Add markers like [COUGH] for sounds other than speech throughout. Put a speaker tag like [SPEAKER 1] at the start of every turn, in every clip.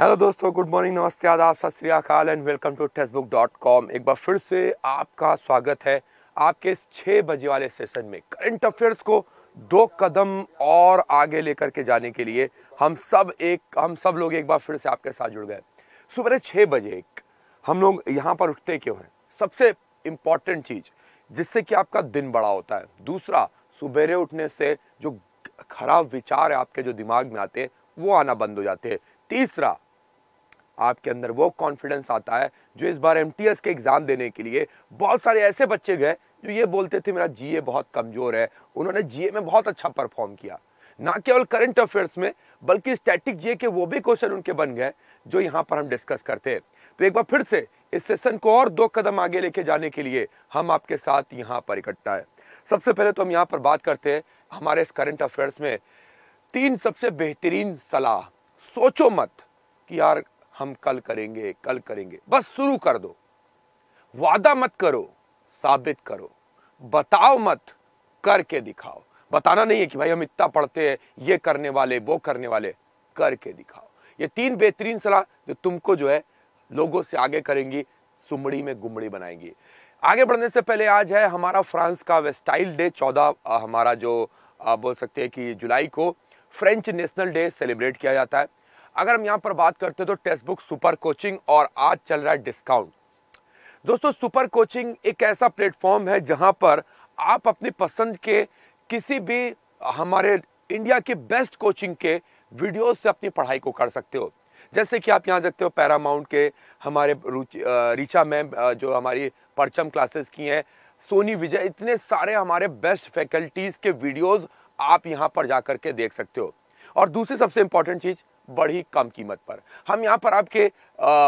[SPEAKER 1] hello दोस्तों good morning नमस्ते आदाब सत श्रीकाल and welcome to Testbook dot com एक बार फिर से आपका स्वागत है आपके इस छः बजे वाले सेशन में करंट अफेयर्स को दो कदम और आगे लेकर के जाने के लिए हम सब एक हम सब लोग एक बार फिर से आपके साथ जुड़ गए सुबह छः बजे एक हम लोग यहाँ पर उठते क्यों हैं सबसे इम्पॉर्टेंट चीज़ जिससे कि आपका दिन बड़ा होता है दूसरा सुबेरे उठने से जो खराब विचार है आपके जो दिमाग में आते हैं वो आना बंद हो जाते हैं तीसरा आपके अंदर वो कॉन्फिडेंस आता है जो इस बार एम के एग्ज़ाम देने के लिए बहुत सारे ऐसे बच्चे गए जो ये बोलते थे मेरा जीए बहुत कमज़ोर है उन्होंने जीए में बहुत अच्छा परफॉर्म किया ना केवल करंट अफेयर्स में बल्कि स्टैटिक जीए के वो भी क्वेश्चन उनके बन गए जो यहाँ पर हम डिस्कस करते हैं तो एक बार फिर से इस सेशन को और दो कदम आगे लेके जाने के लिए हम आपके साथ यहाँ पर इकट्ठा है सबसे पहले तो हम यहाँ पर बात करते हैं हमारे इस करंट अफेयर्स में तीन सबसे बेहतरीन सलाह सोचो मत कि यार हम कल करेंगे कल करेंगे बस शुरू कर दो वादा मत करो साबित करो बताओ मत करके दिखाओ बताना नहीं है कि भाई हम इतना पढ़ते हैं ये करने वाले वो करने वाले करके दिखाओ ये तीन बेहतरीन सलाह जो तुमको जो है लोगों से आगे करेंगी सुमड़ी में गुमड़ी बनाएंगी आगे बढ़ने से पहले आज है हमारा फ्रांस का वेस्टाइल डे चौदह हमारा जो बोल सकते हैं कि जुलाई को फ्रेंच नेशनल डे सेलिब्रेट किया जाता है अगर हम यहाँ पर बात करते हैं तो टेक्स्ट बुक सुपर कोचिंग और आज चल रहा है डिस्काउंट दोस्तों सुपर कोचिंग एक ऐसा प्लेटफॉर्म है जहाँ पर आप अपनी पसंद के किसी भी हमारे इंडिया के बेस्ट कोचिंग के वीडियो से अपनी पढ़ाई को कर सकते हो जैसे कि आप यहाँ देखते हो पैरामाउंट के हमारे रिचा मैम जो हमारी परचम क्लासेस की हैं सोनी विजय इतने सारे हमारे बेस्ट फैकल्टीज़ के वीडियोज़ आप यहाँ पर जा कर के देख सकते हो और दूसरी सबसे इंपॉर्टेंट चीज़ बड़ी कम कीमत पर हम यहाँ पर आपके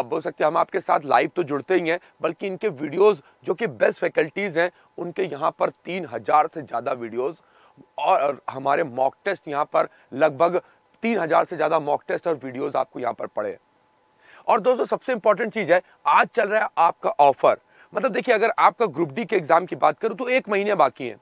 [SPEAKER 1] बोल सकते हैं हम आपके साथ लाइव तो जुड़ते ही हैं बल्कि इनके वीडियोस जो कि बेस्ट फैकल्टीज़ हैं उनके यहाँ पर तीन हज़ार से ज़्यादा वीडियोस और हमारे मॉक टेस्ट यहाँ पर लगभग तीन हज़ार से ज़्यादा मॉक टेस्ट और वीडियोस आपको यहाँ पर पड़े और दोस्तों सबसे इंपॉर्टेंट चीज़ है आज चल रहा है आपका ऑफर मतलब देखिए अगर आपका ग्रुप डी के एग्ज़ाम की बात करूँ तो एक महीने बाकी हैं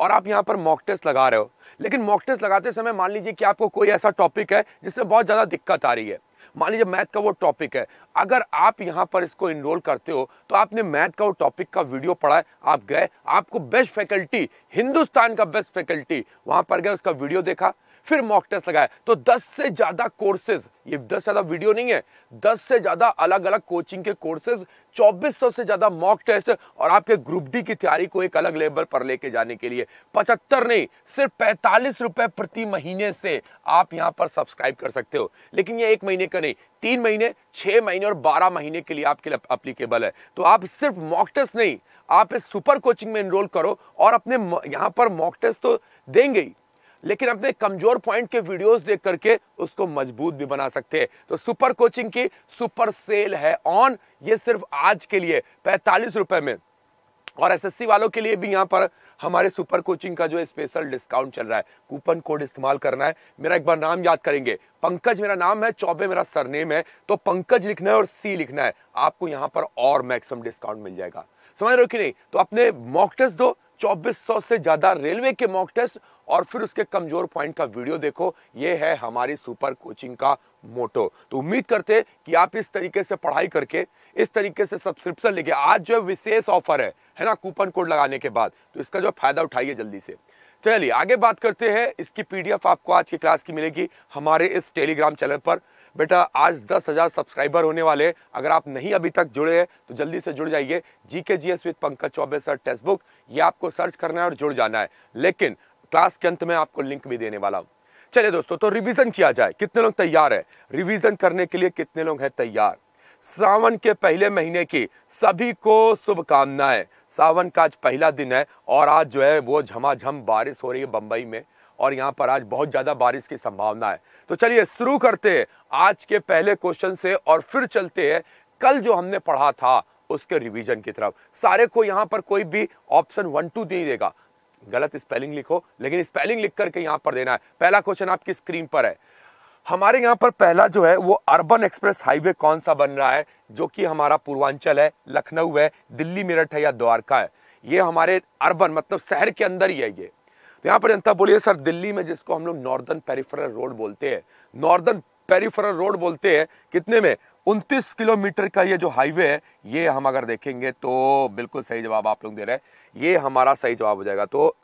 [SPEAKER 1] और आप यहाँ पर मॉक टेस्ट लगा रहे हो लेकिन मॉक टेस्ट लगाते समय मान लीजिए कि आपको कोई ऐसा टॉपिक है जिसमें बहुत ज़्यादा दिक्कत आ रही है मान लीजिए मैथ का वो टॉपिक है अगर आप यहाँ पर इसको इनरोल करते हो तो आपने मैथ का वो टॉपिक का वीडियो पढ़ा है आप गए आपको बेस्ट फैकल्टी हिंदुस्तान का बेस्ट फैकल्टी वहाँ पर गए उसका वीडियो देखा फिर मॉक टेस्ट लगाया तो दस से ज़्यादा कोर्सेज ये दस ज़्यादा वीडियो नहीं है दस से ज़्यादा अलग अलग कोचिंग के कोर्सेज चौबीस सौ से ज़्यादा मॉक टेस्ट और आपके ग्रुप डी की तैयारी को एक अलग लेवल पर लेके जाने के लिए पचहत्तर नहीं सिर्फ पैंतालीस रुपए प्रति महीने से आप यहां पर सब्सक्राइब कर सकते हो लेकिन ये एक महीने का नहीं तीन महीने छह महीने और बारह महीने के लिए आपके लिए अप्लीकेबल है तो आप सिर्फ मॉक टेस्ट नहीं आप इस सुपर कोचिंग में इनरोल करो और अपने यहां पर मॉक टेस्ट तो देंगे ही लेकिन अपने कमजोर पॉइंट के वीडियोस देख करके उसको मजबूत भी बना सकते हैं तो सुपर कोचिंग की सुपर सेल है ऑन ये सिर्फ आज के लिए पैंतालीस रुपए में और एसएससी वालों के लिए भी यहाँ पर हमारे सुपर कोचिंग का जो स्पेशल डिस्काउंट चल रहा है कूपन कोड इस्तेमाल करना है मेरा एक बार नाम याद करेंगे पंकज मेरा नाम है चौबे मेरा सरनेम है तो पंकज लिखना है और सी लिखना है आपको यहाँ पर और मैक्सिमम डिस्काउंट मिल जाएगा समझ रहे हो कि नहीं तो अपने मॉक टेस्ट दो 2400 से ज़्यादा रेलवे के मॉक टेस्ट और फिर उसके कमज़ोर पॉइंट का वीडियो देखो ये है हमारी सुपर कोचिंग का मोटो तो उम्मीद करते कि आप इस तरीके से पढ़ाई करके इस तरीके से सब्सक्रिप्शन लेके आज जो विशेष ऑफर है है ना कूपन कोड लगाने के बाद तो इसका जो फायदा उठाइए जल्दी से चलिए आगे बात करते हैं इसकी पीडीएफ आपको आज की क्लास की मिलेगी हमारे इस टेलीग्राम चैनल पर बेटा आज दस हज़ार सब्सक्राइबर होने वाले अगर आप नहीं अभी तक जुड़े हैं तो जल्दी से जुड़ जाइए GK GS G S with Pankaj Choubey sir text book ये आपको सर्च करना है और जुड़ जाना है लेकिन क्लास के अंत में आपको लिंक भी देने वाला हूँ चलिए दोस्तों तो रिविजन किया जाए कितने लोग तैयार है रिविजन करने के लिए कितने लोग हैं तैयार सावन के पहले महीने की सभी को शुभकामनाएं सावन का आज पहला दिन है और आज जो है वो झमाझम बारिश हो रही है बंबई में और यहाँ पर आज बहुत ज़्यादा बारिश की संभावना है तो चलिए शुरू करते हैं आज के पहले क्वेश्चन से और फिर चलते हैं कल जो हमने पढ़ा था उसके रिवीजन की तरफ सारे को यहाँ पर कोई भी ऑप्शन वन टू नहीं देगा गलत स्पेलिंग लिखो लेकिन स्पेलिंग लिख करके यहाँ पर देना है पहला क्वेश्चन आपकी स्क्रीन पर है हमारे यहाँ पर पहला जो है वो अर्बन एक्सप्रेस हाईवे कौन सा बन रहा है जो कि हमारा पूर्वांचल है लखनऊ है दिल्ली मेरठ है या द्वारका है ये हमारे अर्बन मतलब शहर के अंदर ही है ये यहाँ पर जनता बोलिए सर दिल्ली में जिसको हम लोग नॉर्दर्न पेरीफेरल रोड बोलते हैं नॉर्दर्न पेरीफेरल रोड बोलते हैं कितने में उनतीस किलोमीटर का ये जो हाईवे है ये हम अगर देखेंगे तो बिल्कुल सही जवाब आप लोग दे रहे हैं ये हमारा सही जवाब हो जाएगा तो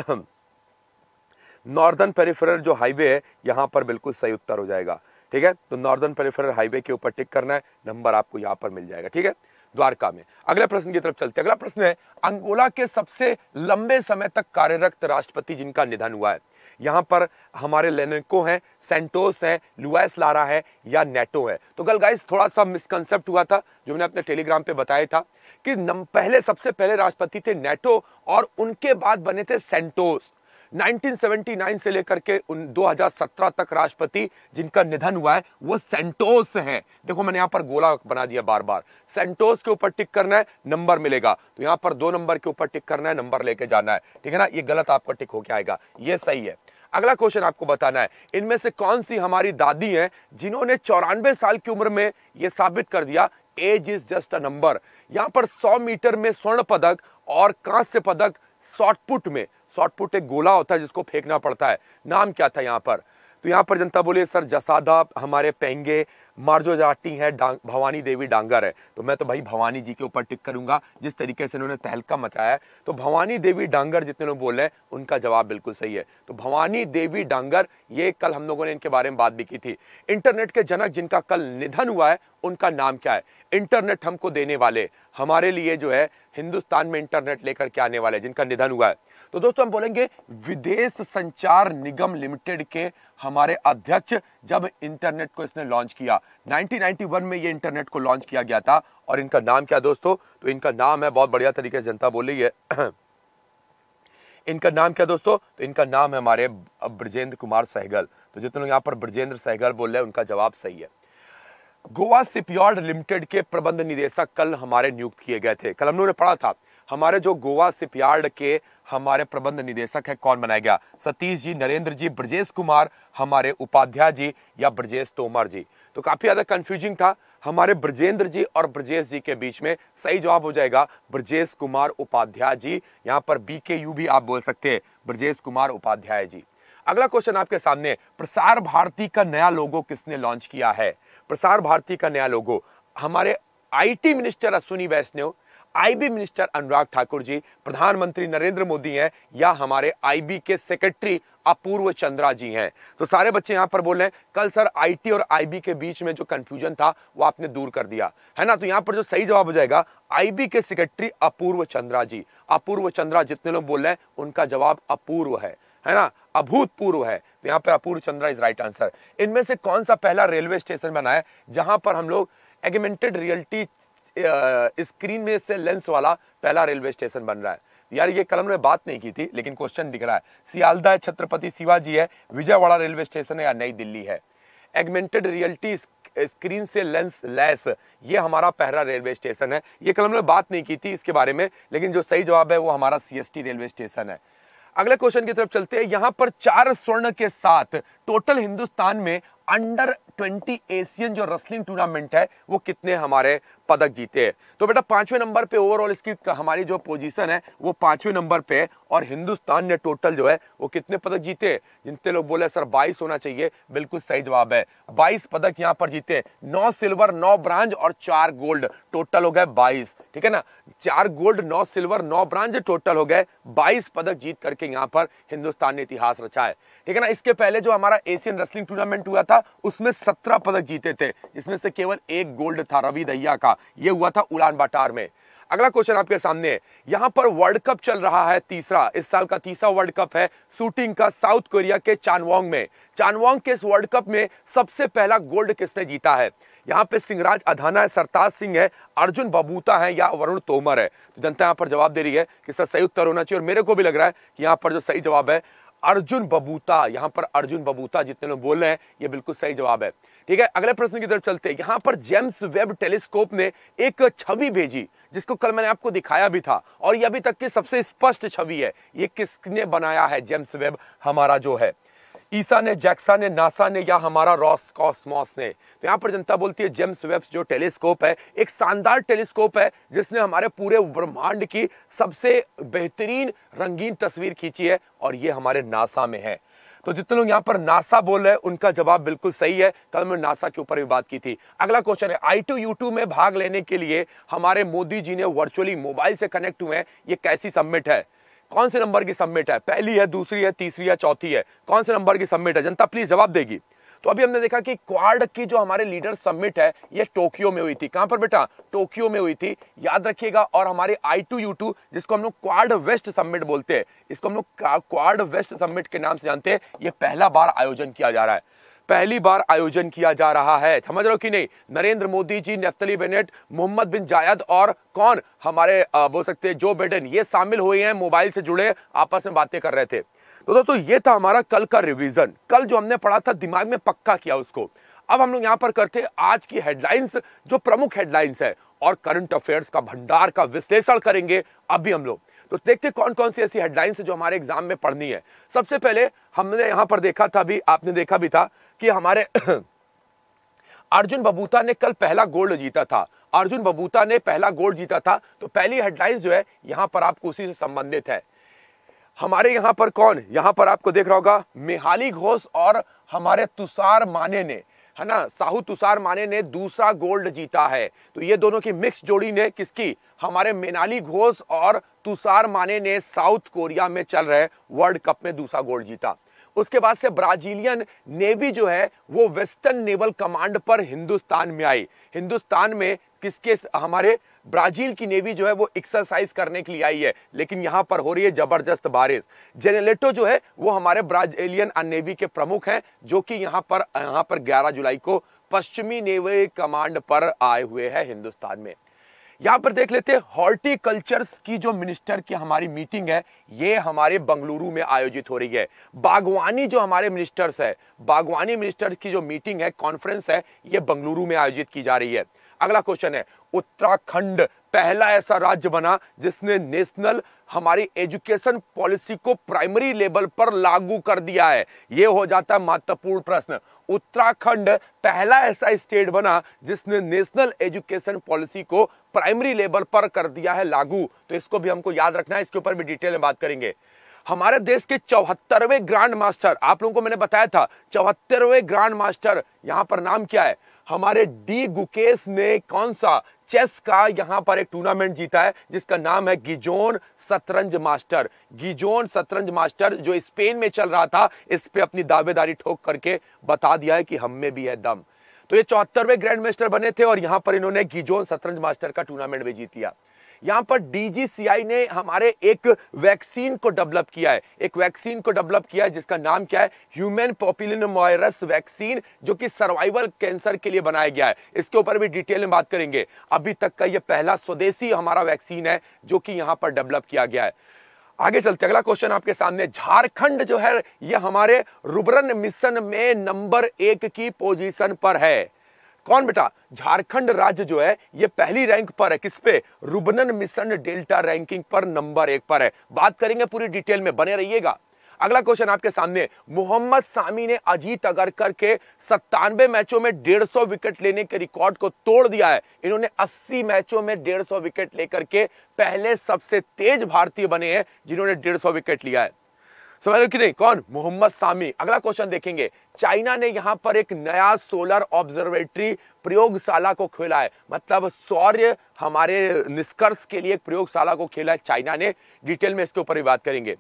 [SPEAKER 1] नॉर्दर्न [CLEARS THROAT] पेरीफेरल जो हाईवे है यहाँ पर बिल्कुल सही उत्तर हो जाएगा ठीक है तो नॉर्दर्न पेरीफेरल हाईवे के ऊपर टिक करना है नंबर आपको यहाँ पर मिल जाएगा ठीक है द्वारका में अगले प्रश्न की तरफ चलते अगला प्रश्न है अंगोला के सबसे लंबे समय तक कार्यरत राष्ट्रपति जिनका निधन हुआ है यहाँ पर हमारे लेनेको हैं सेंटोस हैं लुएस लारा है या नेटो है तो कल गाइस थोड़ा सा मिसकंसेप्ट हुआ था जो मैंने अपने टेलीग्राम पे बताया था कि पहले सबसे पहले राष्ट्रपति थे नेटो और उनके बाद बने थे सेंटोस 1979 से लेकर के उन 2017 तक राष्ट्रपति जिनका निधन हुआ है वो सेंटोस है देखो मैंने यहां पर गोला बना दिया बार बार सेंटोस के ऊपर टिक करना है नंबर मिलेगा तो यहां पर दो नंबर के ऊपर टिक करना है नंबर लेके जाना है ठीक है ना ये गलत आपका टिक होके आएगा ये सही है अगला क्वेश्चन आपको बताना है इनमें से कौन सी हमारी दादी हैं जिन्होंने चौरानवे साल की उम्र में यह साबित कर दिया age is just a number यहां पर 100 मीटर में स्वर्ण पदक और कांस्य पदक शॉर्टपुट में शॉर्ट पुट एक गोला होता है जिसको फेंकना पड़ता है नाम क्या था यहाँ पर तो यहाँ पर जनता बोली सर जसादा हमारे पेंगे मार्जो जाटी है डांग भवानी देवी डांगर है तो मैं तो भाई भवानी जी के ऊपर टिक करूंगा जिस तरीके से इन्होंने तहलका मचाया है तो भवानी देवी डांगर जितने लोग बोल रहे हैं उनका जवाब बिल्कुल सही है तो भवानी देवी डांगर ये कल हम लोगों ने इनके बारे में बात भी की थी इंटरनेट के जनक जिनका कल निधन हुआ है उनका नाम क्या है इंटरनेट हमको देने वाले हमारे लिए जो है हिंदुस्तान में इंटरनेट लेकर के आने वाले जिनका निधन हुआ है तो दोस्तों हम बोलेंगे विदेश संचार निगम लिमिटेड के हमारे अध्यक्ष जब इंटरनेट को इसने लॉन्च किया 1991 में ये इंटरनेट को लॉन्च किया गया था और इनका नाम क्या दोस्तों तो इनका नाम है बहुत बढ़िया तरीके से जनता बोली है इनका नाम क्या दोस्तों तो इनका नाम है हमारे ब्रजेंद्र कुमार सहगल तो जितने लोग यहाँ पर ब्रजेंद्र सहगल बोल रहे हैं उनका जवाब सही है गोवा सिप्योर्ड लिमिटेड के प्रबंध निदेशक कल हमारे नियुक्त किए गए थे कल हम लोगों ने पढ़ा था हमारे जो गोवा सिप्यार्ड के हमारे प्रबंध निदेशक है कौन बनाया गया सतीश जी नरेंद्र जी ब्रजेश कुमार हमारे उपाध्याय जी या ब्रजेश तोमर जी तो काफ़ी ज़्यादा कंफ्यूजिंग था हमारे ब्रजेंद्र जी और ब्रजेश जी के बीच में सही जवाब हो जाएगा ब्रजेश कुमार उपाध्याय जी यहाँ पर बी के यू भी आप बोल सकते हैं ब्रजेश कुमार उपाध्याय जी अगला क्वेश्चन आपके सामने प्रसार भारती का नया लोगो किसने लॉन्च किया है प्रसार भारती का नया लोगो हमारे IT minister Ashwini Vaishnaw IB minister Anurag Thakur ji प्रधानमंत्री नरेंद्र मोदी हैं या हमारे आईबी के सेक्रेटरी अपूर्व चंद्रा जी हैं तो सारे बच्चे यहां पर बोल रहे हैं कल सर आईटी और आईबी के बीच में जो कंफ्यूजन था वो आपने दूर कर दिया है ना तो यहां पर जो सही जवाब हो जाएगा आईबी के सेक्रेटरी अपूर्व चंद्रा जी अपूर्व चंद्रा जितने लोग बोल रहे हैं उनका जवाब अपूर्व है है ना अभूतपूर्व है तो यहाँ पर Apurva Chandra is right answer इनमें से कौन सा पहला रेलवे स्टेशन बना है जहां पर हम लोग एगमेंटेड रियलिटी स्क्रीन में से लेंस वाला पहला रेलवे स्टेशन बन रहा है यार ये कलम ने बात नहीं की थी लेकिन क्वेश्चन दिख रहा है सियालदा है छत्रपति शिवाजी है विजयवाड़ा रेलवे स्टेशन है या नई दिल्ली है एगमेंटेड रियलिटी स्क्रीन से लेंस लेस ये हमारा पहला रेलवे स्टेशन है ये कलम हमने बात नहीं की थी इसके बारे में लेकिन जो सही जवाब है वो हमारा सी रेलवे स्टेशन है अगले क्वेश्चन की तरफ चलते हैं यहां पर चार स्वर्ण के साथ टोटल हिंदुस्तान में अंडर 20 एशियन जो रेसलिंग टूर्नामेंट है वो कितने हमारे पदक जीते हैं तो बेटा पांचवें नंबर पे ओवरऑल इसकी हमारी जो पोजीशन है वो पांचवें नंबर पे है और हिंदुस्तान ने टोटल जो है वो कितने पदक जीते जितने लोग बोले सर 22 होना चाहिए बिल्कुल सही जवाब है 22 पदक यहाँ पर जीते नौ सिल्वर नौ ब्रांज और चार गोल्ड टोटल हो गए बाईस ठीक है ना चार गोल्ड नौ सिल्वर नौ ब्रांज टोटल हो गए बाईस पदक जीत करके यहाँ पर हिंदुस्तान ने इतिहास रचा है ठीक है ना इसके पहले जो हमारा एशियन रेसलिंग टूर्नामेंट हुआ था था उसमें सत्रह पदक जीते थे जिसमें से केवल एक गोल्ड था रवि दहिया का यह हुआ था उड़ान बाटार में अगला क्वेश्चन आपके सामने है यहाँ पर वर्ल्ड कप चल रहा है तीसरा इस साल का तीसरा वर्ल्ड कप है शूटिंग का साउथ कोरिया के चानवोंग में चानवोंग के इस वर्ल्ड कप में सबसे पहला गोल्ड किसने जीता है यहां पे सिंहराज अधाना है सरताज सिंह है अर्जुन बबूता है या वरुण तोमर है तो जनता यहां पर जवाब दे रही है कि सर सही उत्तर होना चाहिए और मेरे को भी लग रहा है कि यहां पर जो सही जवाब है अर्जुन बबूता यहां पर अर्जुन बबूता जितने लोग बोल रहे हैं ये बिल्कुल सही जवाब है ठीक है अगले प्रश्न की तरफ चलते हैं यहां पर जेम्स वेब टेलीस्कोप ने एक छवि भेजी जिसको कल मैंने आपको दिखाया भी था और ये अभी तक की सबसे स्पष्ट छवि है ये किसने बनाया है जेम्स वेब हमारा जो है ईसा ने जैक्सा ने नासा ने या हमारा रॉस कॉस्मॉस ने तो यहाँ पर जनता बोलती है जेम्स वेब्स जो टेलीस्कोप है एक शानदार टेलीस्कोप है जिसने हमारे पूरे ब्रह्मांड की सबसे बेहतरीन रंगीन तस्वीर खींची है और ये हमारे नासा में है तो जितने लोग यहाँ पर नासा बोल रहे हैं उनका जवाब बिल्कुल सही है कल मैंने नासा के ऊपर भी बात की थी अगला क्वेश्चन है आई टू यू में भाग लेने के लिए हमारे मोदी जी ने वर्चुअली मोबाइल से कनेक्ट हुए हैं ये कैसी सबमिट है कौन से नंबर की सबमिट है पहली है दूसरी है तीसरी है चौथी है कौन से नंबर की सबमिट है जनता प्लीज जवाब देगी तो अभी हमने देखा कि क्वाड की जो हमारे लीडर सबमिट है ये टोक्यो में हुई थी कहां पर बेटा टोक्यो में हुई थी याद रखिएगा और हमारे आई टू यू टू जिसको हम लोग क्वाड वेस्ट सबमिट बोलते हैं इसको हम लोग क्वाड वेस्ट सबमिट के नाम से जानते हैं ये पहला बार आयोजन किया जा रहा है पहली बार आयोजन किया जा रहा है समझ रहे हो कि नहीं Narendra Modi ji Naftali Bennett Mohammed bin Zayed और कौन हमारे बोल सकते हैं जो बेडन ये शामिल हुए हैं मोबाइल से जुड़े आपस में बातें कर रहे थे तो दोस्तों ये था हमारा कल का रिविजन कल जो हमने पढ़ा था दिमाग में पक्का किया उसको अब हम लोग यहाँ पर करते आज की हेडलाइंस जो प्रमुख हेडलाइंस है और करंट अफेयर्स का भंडार का विश्लेषण करेंगे अभी हम लोग तो देखते कौन कौन सी ऐसी हेडलाइंस है जो हमारे एग्जाम में पढ़नी है सबसे पहले हमने यहाँ पर देखा था अभी आपने देखा भी था कि हमारे [CLEARS THROAT] अर्जुन बबूता ने कल पहला गोल्ड जीता था अर्जुन बबूता ने पहला गोल्ड जीता था तो पहली हेडलाइन जो है यहां पर आपको उसी से संबंधित है हमारे यहां पर कौन यहां पर आपको देख रहा होगा मेहाली घोष और हमारे तुषार माने ने है ना साहू तुषार माने ने दूसरा गोल्ड जीता है तो ये दोनों की मिक्स जोड़ी ने किसकी हमारे मेनाली घोष और तुषार माने ने साउथ कोरिया में चल रहे वर्ल्ड कप में दूसरा गोल्ड जीता उसके बाद से ब्राजीलियन नेवी जो है वो वेस्टर्न नेवल कमांड पर हिंदुस्तान में आई हिंदुस्तान में किसके हमारे ब्राजील की नेवी जो है वो एक्सरसाइज करने के लिए आई है लेकिन यहां पर हो रही है जबरदस्त बारिश जेनेलेटो जो है वो हमारे ब्राजीलियन नेवी के प्रमुख हैं जो कि यहाँ पर यहां पर 11 जुलाई को पश्चिमी नेवी कमांड पर आए हुए हैं हिंदुस्तान में यहाँ पर देख लेते हैं हॉर्टिकल्चर्स की जो मिनिस्टर की हमारी मीटिंग है ये हमारे बंगलुरु में आयोजित हो रही है बागवानी जो हमारे मिनिस्टर्स है बागवानी मिनिस्टर की जो मीटिंग है कॉन्फ्रेंस है ये बंगलुरु में आयोजित की जा रही है अगला क्वेश्चन है उत्तराखंड पहला ऐसा राज्य बना जिसने नेशनल हमारी एजुकेशन पॉलिसी को प्राइमरी लेवल पर लागू कर दिया है ये हो जाता है महत्वपूर्ण प्रश्न उत्तराखंड पहला ऐसा स्टेट बना जिसने नेशनल एजुकेशन पॉलिसी को प्राइमरी लेवल पर कर दिया है लागू तो इसको भी हमको याद रखना है इसके ऊपर भी डिटेल में बात करेंगे हमारे देश के चौहत्तरवे ग्रांड मास्टर आप लोगों को मैंने बताया था चौहत्तरवे ग्रांड मास्टर यहाँ पर नाम क्या है हमारे डी गुकेश ने कौन सा चेस का यहाँ पर एक टूर्नामेंट जीता है जिसका नाम है गिजोन शतरंज मास्टर गिजोन शतरंज मास्टर जो स्पेन में चल रहा था इस पर अपनी दावेदारी ठोक करके बता दिया है कि हम में भी है दम तो ये चौहत्तरवें ग्रैंड मास्टर बने थे और यहाँ पर इन्होंने गिजोन शतरंज मास्टर का टूर्नामेंट भी जीत लिया यहां पर डीजीसीआई ने हमारे एक वैक्सीन को डेवलप किया है एक वैक्सीन को डेवलप किया है जिसका नाम क्या है ह्यूमन वायरस वैक्सीन जो कि सर्वाइवल कैंसर के लिए बनाया गया है इसके ऊपर भी डिटेल में बात करेंगे अभी तक का यह पहला स्वदेशी हमारा वैक्सीन है जो कि यहां पर डेवलप किया गया है आगे चलते अगला क्वेश्चन आपके सामने झारखंड जो है यह हमारे रुबरन मिशन में नंबर एक की पोजीशन पर है कौन बेटा झारखंड राज्य जो है ये पहली रैंक पर है किस पे रुबनन मिशन डेल्टा रैंकिंग पर नंबर एक पर है बात करेंगे पूरी डिटेल में बने रहिएगा अगला क्वेश्चन आपके सामने मोहम्मद सामी ने अजीत अगरकर के सत्तानवे मैचों में डेढ़ सौ विकेट लेने के रिकॉर्ड को तोड़ दिया है इन्होंने 80 मैचों में डेढ़ सौ विकेट लेकर के पहले सबसे तेज भारतीय बने हैं जिन्होंने डेढ़ सौ विकेट लिया है समझ रहे नहीं कौन मोहम्मद सामी अगला क्वेश्चन देखेंगे चाइना ने यहाँ पर एक नया सोलर ऑब्जर्वेटरी प्रयोगशाला को खोला है मतलब सौर्य हमारे निष्कर्ष के लिए एक प्रयोगशाला को खेला है चाइना ने डिटेल में इसके ऊपर भी बात करेंगे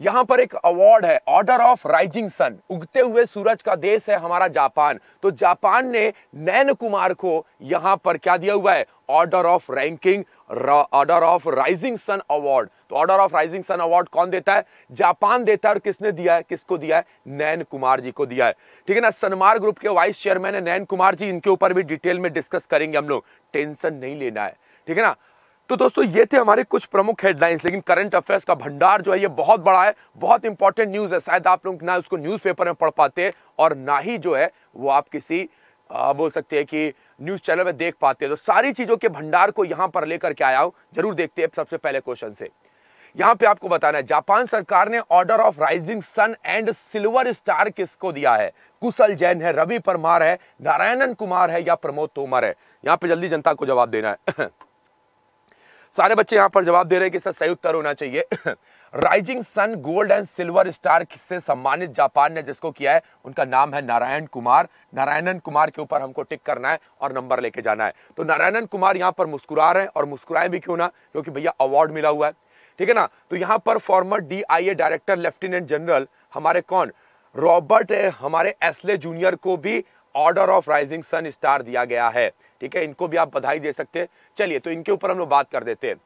[SPEAKER 1] यहाँ पर एक अवार्ड है ऑर्डर ऑफ राइजिंग सन उगते हुए सूरज का देश है हमारा जापान तो जापान ने नैन कुमार को यहाँ पर क्या दिया हुआ है order of ranking order of rising sun award तो order of rising sun award कौन देता है जापान देता है और किसने दिया है किसको दिया है नैन कुमार जी को दिया है ठीक है ना सनमार ग्रुप के वाइस चेयरमैन है नैन कुमार जी इनके ऊपर भी डिटेल में डिस्कस करेंगे हम लोग टेंशन नहीं लेना है ठीक है ना तो दोस्तों ये थे हमारे कुछ प्रमुख हेडलाइंस लेकिन करंट अफेयर्स का भंडार जो है ये बहुत बड़ा है बहुत इंपॉर्टेंट न्यूज़ है शायद आप लोग ना उसको न्यूज़पेपर में पढ़ पाते और ना ही जो है वो आप किसी आ, बोल सकते हैं कि न्यूज़ चैनल में देख पाते हैं तो सारी चीज़ों के भंडार को यहां पर लेकर के आया हूँ जरूर देखते हैं सबसे पहले क्वेश्चन से यहां पे आपको बताना है जापान सरकार ने order of rising sun and silver star किसको दिया है कुशल जैन है रवि परमार है नारायणन कुमार है या प्रमोद तोमर है यहाँ पे जल्दी जनता को जवाब देना है [LAUGHS] सारे बच्चे यहाँ पर जवाब दे रहे हैं कि सर सही उत्तर होना चाहिए rising sun gold and silver star से सम्मानित जापान ने जिसको किया है उनका नाम है नारायण कुमार नारायणन कुमार के ऊपर हमको टिक करना है और नंबर लेके जाना है तो नारायणन कुमार यहाँ पर मुस्कुरा रहे हैं और मुस्कुराए भी क्यों ना क्योंकि भैया अवार्ड मिला हुआ है ठीक है ना तो यहाँ पर former D director lieutenant general हमारे कौन रॉबर्ट eh, हमारे एसले जूनियर को भी order of rising sun star दिया गया है ठीक है इनको भी आप बधाई दे सकते हैं चलिए तो इनके ऊपर हम लोग बात कर देते हैं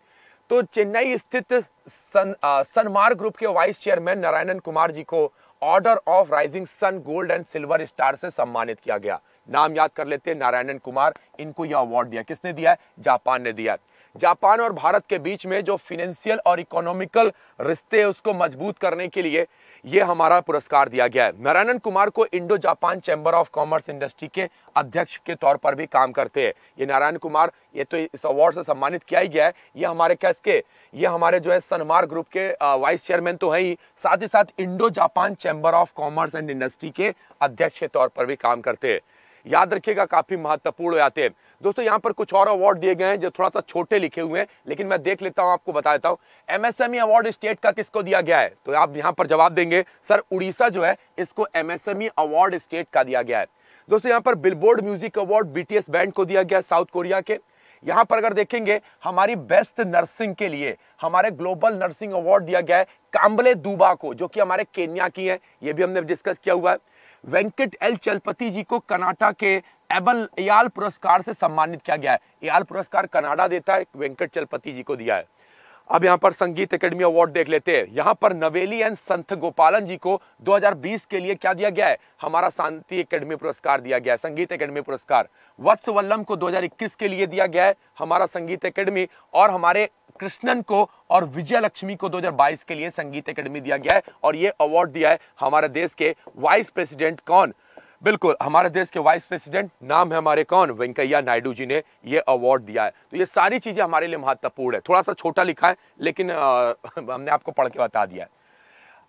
[SPEAKER 1] तो चेन्नई स्थित सन सनमार ग्रुप के वाइस चेयरमैन नारायणन कुमार जी को order of rising sun gold and silver star से सम्मानित किया गया नाम याद कर लेते हैं नारायणन कुमार इनको यह अवार्ड दिया किसने दिया है जापान ने दिया है जापान और भारत के बीच में जो फिनेंशियल और इकोनॉमिकल रिश्ते हैं उसको मजबूत करने के लिए ये हमारा पुरस्कार दिया गया है नारायणन कुमार को Indo Japan chamber of commerce industry के अध्यक्ष के तौर पर भी काम करते हैं ये नारायण कुमार ये तो इस अवार्ड से सम्मानित किया ही गया है ये हमारे कैस के ये हमारे जो है सनमार ग्रुप के वाइस चेयरमैन तो है ही साथ ही साथ Indo Japan chamber of commerce and industry के अध्यक्ष के तौर पर भी काम करते हैं याद रखिएगा काफ़ी महत्वपूर्ण हो जाते हैं दोस्तों यहाँ पर कुछ और अवार्ड दिए गए हैं जो थोड़ा सा छोटे लिखे हुए हैं लेकिन मैं देख लेता हूँ आपको बता देता हूँ एमएसएमई अवार्ड स्टेट का किसको दिया गया है तो आप यहाँ पर जवाब देंगे सर उड़ीसा जो है इसको एमएसएमई अवार्ड स्टेट का दिया गया है दोस्तों यहाँ पर billboard music award BTS band को दिया गया साउथ कोरिया के यहाँ पर अगर देखेंगे हमारी बेस्ट नर्सिंग के लिए हमारे ग्लोबल नर्सिंग अवार्ड दिया गया है काम्बले दुबा को जो कि हमारे केन्या की है ये भी हमने डिस्कस किया हुआ है वेंकट एल चलपति जी को कनाटा के एबल एयाल पुरस्कार से सम्मानित किया गया है एयाल पुरस्कार कनाडा देता है वेंकट चलपति जी को दिया है अब यहाँ पर संगीत एकेडमी अवार्ड देख लेते हैं यहाँ पर नवेली एंड संत गोपालन जी को 2020 के लिए क्या दिया गया है हमारा शांति एकेडमी पुरस्कार दिया गया है संगीत एकेडमी पुरस्कार वत्स वल्लम को 2021 के लिए दिया गया है हमारा संगीत एकेडमी और हमारे कृष्णन को और विजय लक्ष्मी को 2022 के लिए संगीत अकेडमी दिया गया है और ये अवार्ड दिया है हमारे देश के वाइस प्रेसिडेंट कौन बिल्कुल हमारे देश के वाइस प्रेसिडेंट नाम है हमारे कौन वेंकैया नायडू जी ने ये अवार्ड दिया है तो ये सारी चीजें हमारे लिए महत्वपूर्ण है थोड़ा सा छोटा लिखा है लेकिन आ, हमने आपको पढ़ के बता दिया है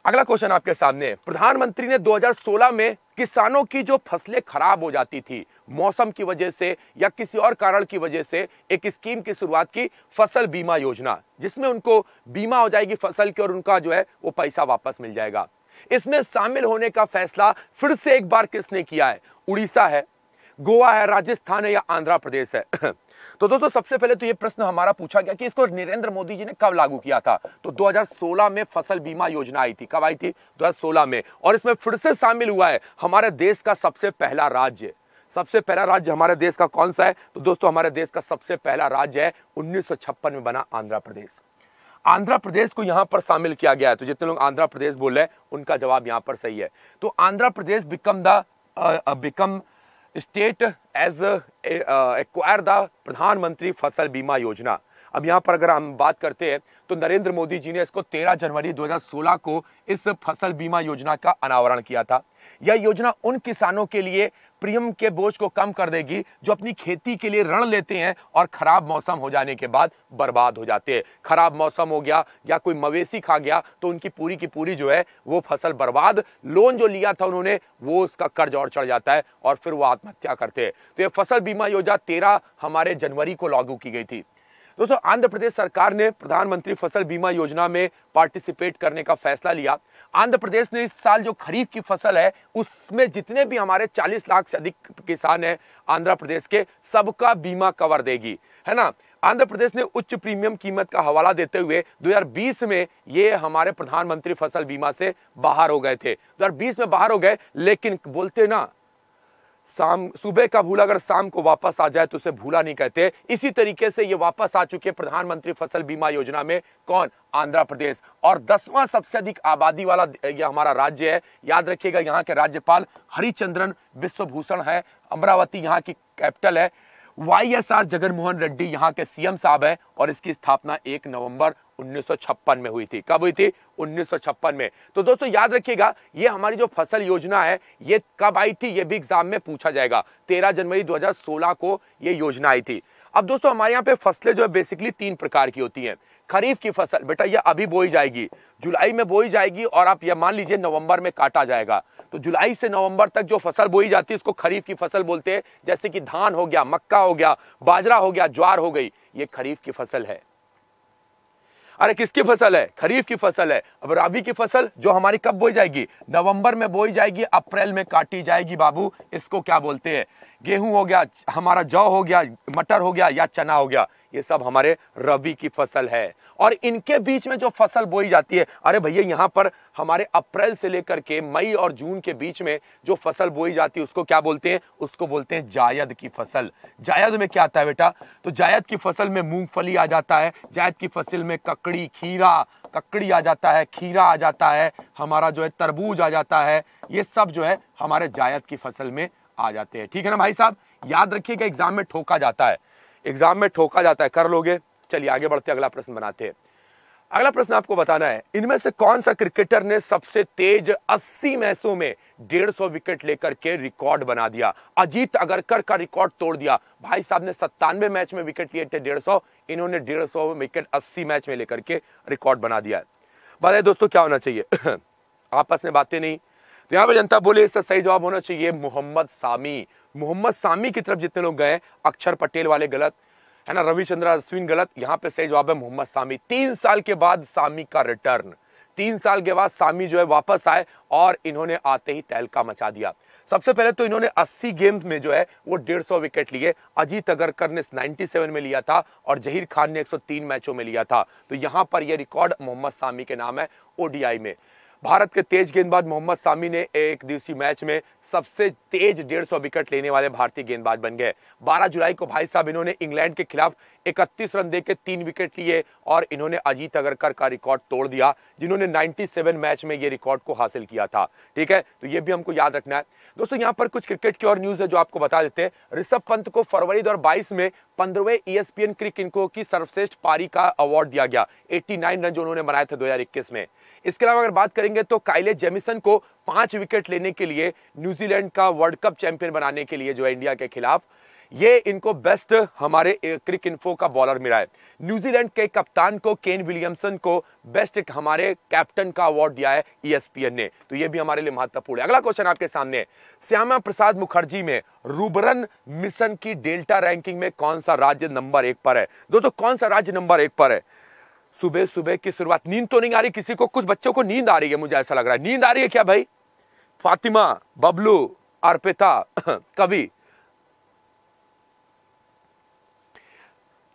[SPEAKER 1] अगला क्वेश्चन आपके सामने प्रधानमंत्री ने 2016 में किसानों की जो फसलें खराब हो जाती थी मौसम की वजह से या किसी और कारण की वजह से एक स्कीम की शुरुआत की फसल बीमा योजना जिसमें उनको बीमा हो जाएगी फसल की और उनका जो है वो पैसा वापस मिल जाएगा इसमें शामिल होने का फैसला फिर से एक बार किसने किया है उड़ीसा है गोवा है राजस्थान है या आंध्र प्रदेश है [CLEARS THROAT] तो दोस्तों सबसे पहले तो ये प्रश्न हमारा पूछा गया कि इसको नरेंद्र मोदी जी ने कब लागू किया था तो 2016 में फसल बीमा योजना आई थी कब आई थी 2016 में और इसमें फिर से शामिल हुआ है हमारे देश का सबसे पहला राज्य सबसे पहला राज्य हमारे देश का कौन सा है तो दोस्तों हमारे देश का सबसे पहला राज्य है उन्नीस में बना आंध्र प्रदेश आंध्र प्रदेश को यहाँ पर शामिल किया गया है तो जितने लोग आंध्र प्रदेश बोल रहे हैं उनका जवाब यहां पर सही है तो Andhra Pradesh become the become state as acquire the प्रधानमंत्री फसल बीमा योजना अब यहाँ पर अगर हम बात करते हैं तो नरेंद्र मोदी जी ने इसको 13 जनवरी 2016 को इस फसल बीमा योजना का अनावरण किया था यह योजना उन किसानों के लिए प्रियम के बोझ को कम कर देगी जो अपनी खेती के लिए ऋण लेते हैं और ख़राब मौसम हो जाने के बाद बर्बाद हो जाते हैं ख़राब मौसम हो गया या कोई मवेशी खा गया तो उनकी पूरी की पूरी जो है वो फसल बर्बाद लोन जो लिया था उन्होंने वो उसका कर्ज और चढ़ जाता है और फिर वो आत्महत्या करते हैं तो ये फसल बीमा योजना तेरह हमारे जनवरी को लागू की गई थी दोस्तों आंध्र प्रदेश सरकार ने प्रधानमंत्री फसल बीमा योजना में पार्टिसिपेट करने का फैसला लिया आंध्र प्रदेश ने इस साल जो खरीफ की फसल है उसमें जितने भी हमारे 40 लाख से अधिक किसान हैं आंध्र प्रदेश के सबका बीमा कवर देगी है ना आंध्र प्रदेश ने उच्च प्रीमियम कीमत का हवाला देते हुए 2020 में ये हमारे प्रधानमंत्री फसल बीमा से बाहर हो गए थे 2020 में बाहर हो गए लेकिन बोलते ना शाम सुबह का भूला अगर शाम को वापस आ जाए तो उसे भूला नहीं कहते इसी तरीके से ये वापस आ चुके प्रधानमंत्री फसल बीमा योजना में कौन आंध्र प्रदेश और दसवां सबसे अधिक आबादी वाला ये हमारा राज्य है याद रखिएगा यहाँ के राज्यपाल हरिचंद्रन विश्वभूषण है अमरावती यहाँ की कैपिटल है आर जगनमोहन रेड्डी यहाँ के सीएम साहब हैं और इसकी स्थापना 1 नवंबर 1956 में हुई थी कब हुई थी 1956 में तो दोस्तों याद रखिएगा ये हमारी जो फसल योजना है ये कब आई थी ये भी एग्जाम में पूछा जाएगा 13 जनवरी 2016 को ये योजना आई थी अब दोस्तों हमारे यहाँ पे फसलें जो है बेसिकली तीन प्रकार की होती हैं खरीफ की फसल बेटा ये अभी बोई जाएगी जुलाई में बोई जाएगी और आप ये मान लीजिए नवंबर में काटा जाएगा तो जुलाई से नवंबर तक जो फसल बोई जाती है उसको खरीफ की फसल बोलते हैं जैसे कि धान हो गया मक्का हो गया बाजरा हो गया ज्वार हो गई ये खरीफ की फसल है अरे किसकी फसल है खरीफ की फसल है अब राबी की फसल जो हमारी कब बोई जाएगी नवंबर में बोई जाएगी अप्रैल में काटी जाएगी बाबू इसको क्या बोलते हैं गेहूं हो गया हमारा जौ हो गया मटर हो गया या चना हो गया ये सब हमारे रबी की फसल है और इनके बीच में जो फसल बोई जाती है अरे भैया यहाँ पर हमारे अप्रैल से लेकर के मई और जून के बीच में जो फसल बोई जाती है उसको क्या बोलते हैं उसको बोलते हैं जायद की फसल जायद में क्या आता है बेटा तो जायद की फसल में मूंगफली आ जाता है जायद की फसल में ककड़ी खीरा ककड़ी आ जाता है खीरा आ जाता है हमारा जो है तरबूज आ जाता है ये सब जो है हमारे जायद की फसल में आ जाते हैं ठीक है ना भाई साहब याद रखिएगा एग्जाम में ठोका जाता है एग्जाम में ठोका जाता है कर लोगे चलिए आगे बढ़ते अगला प्रश्न बनाते हैं अगला प्रश्न आपको बताना है इनमें से कौन सा क्रिकेटर ने सबसे तेज 80 मैचों में 150 विकेट लेकर के रिकॉर्ड बना दिया अजीत अगरकर का रिकॉर्ड तोड़ दिया भाई साहब ने सत्तानवे मैच में विकेट लिए थे 150 इन्होंने 150 विकेट 80 मैच में लेकर के रिकॉर्ड बना दिया है बताए दोस्तों क्या होना चाहिए [CLEARS THROAT] आपस में बातें नहीं तो यहाँ पर जनता बोले इसका सही जवाब होना चाहिए मोहम्मद सामी मोहम्मद सामी की तरफ जितने लोग गए अक्षर पटेल वाले गलत है ना रविचंद्र अश्विन गलत यहाँ पे सही जवाब है मोहम्मद सामी तीन साल के बाद सामी का रिटर्न तीन साल के बाद सामी जो है वापस आए और इन्होंने आते ही तहलका मचा दिया सबसे पहले तो इन्होंने 80 गेम्स में जो है वो 150 विकेट लिए अजीत अगरकर ने 97 में लिया था और जहीर खान ने 103 मैचों में लिया था तो यहां पर ये रिकॉर्ड मोहम्मद सामी के नाम है ओडीआई में भारत के तेज गेंदबाज मोहम्मद सामी ने एक दिवसीय मैच में सबसे तेज डेढ़ सौ विकेट लेने वाले भारतीय गेंदबाज बन गए 12 जुलाई को भाई साहब इन्होंने इंग्लैंड के खिलाफ 31 रन देकर तीन विकेट लिए और इन्होंने अजीत अगरकर का रिकॉर्ड तोड़ दिया जिन्होंने 97 मैच में ये रिकॉर्ड को हासिल किया था ठीक है तो ये भी हमको याद रखना है दोस्तों यहाँ पर कुछ क्रिकेट की और न्यूज़ है जो आपको बता देते हैं ऋषभ पंत को फरवरी दो में पंद्रहवें ईएसपीएन e क्रिक इनको की सर्वश्रेष्ठ पारी का अवार्ड दिया गया एट्टी रन जो उन्होंने बनाए थे दो में इसके अलावा अगर बात करेंगे तो काइले जेमिसन को पांच विकेट लेने के लिए न्यूजीलैंड का वर्ल्ड कप चैंपियन बनाने के लिए जो है इंडिया के खिलाफ ये इनको बेस्ट हमारे क्रिक इन्फो का बॉलर मिला है न्यूजीलैंड के कप्तान को केन विलियमसन को बेस्ट हमारे कैप्टन का अवार्ड दिया है ईएसपीएन e ने तो ये भी हमारे लिए महत्वपूर्ण है अगला क्वेश्चन आपके सामने श्यामा प्रसाद मुखर्जी में रूबरन मिशन की डेल्टा रैंकिंग में कौन सा राज्य नंबर एक पर है दोस्तों कौन सा राज्य नंबर एक पर है सुबह सुबह की शुरुआत नींद तो नहीं आ रही किसी को कुछ बच्चों को नींद आ रही है मुझे ऐसा लग रहा है नींद आ रही है क्या भाई फातिमा बबलू अर्पिता [COUGHS] कवि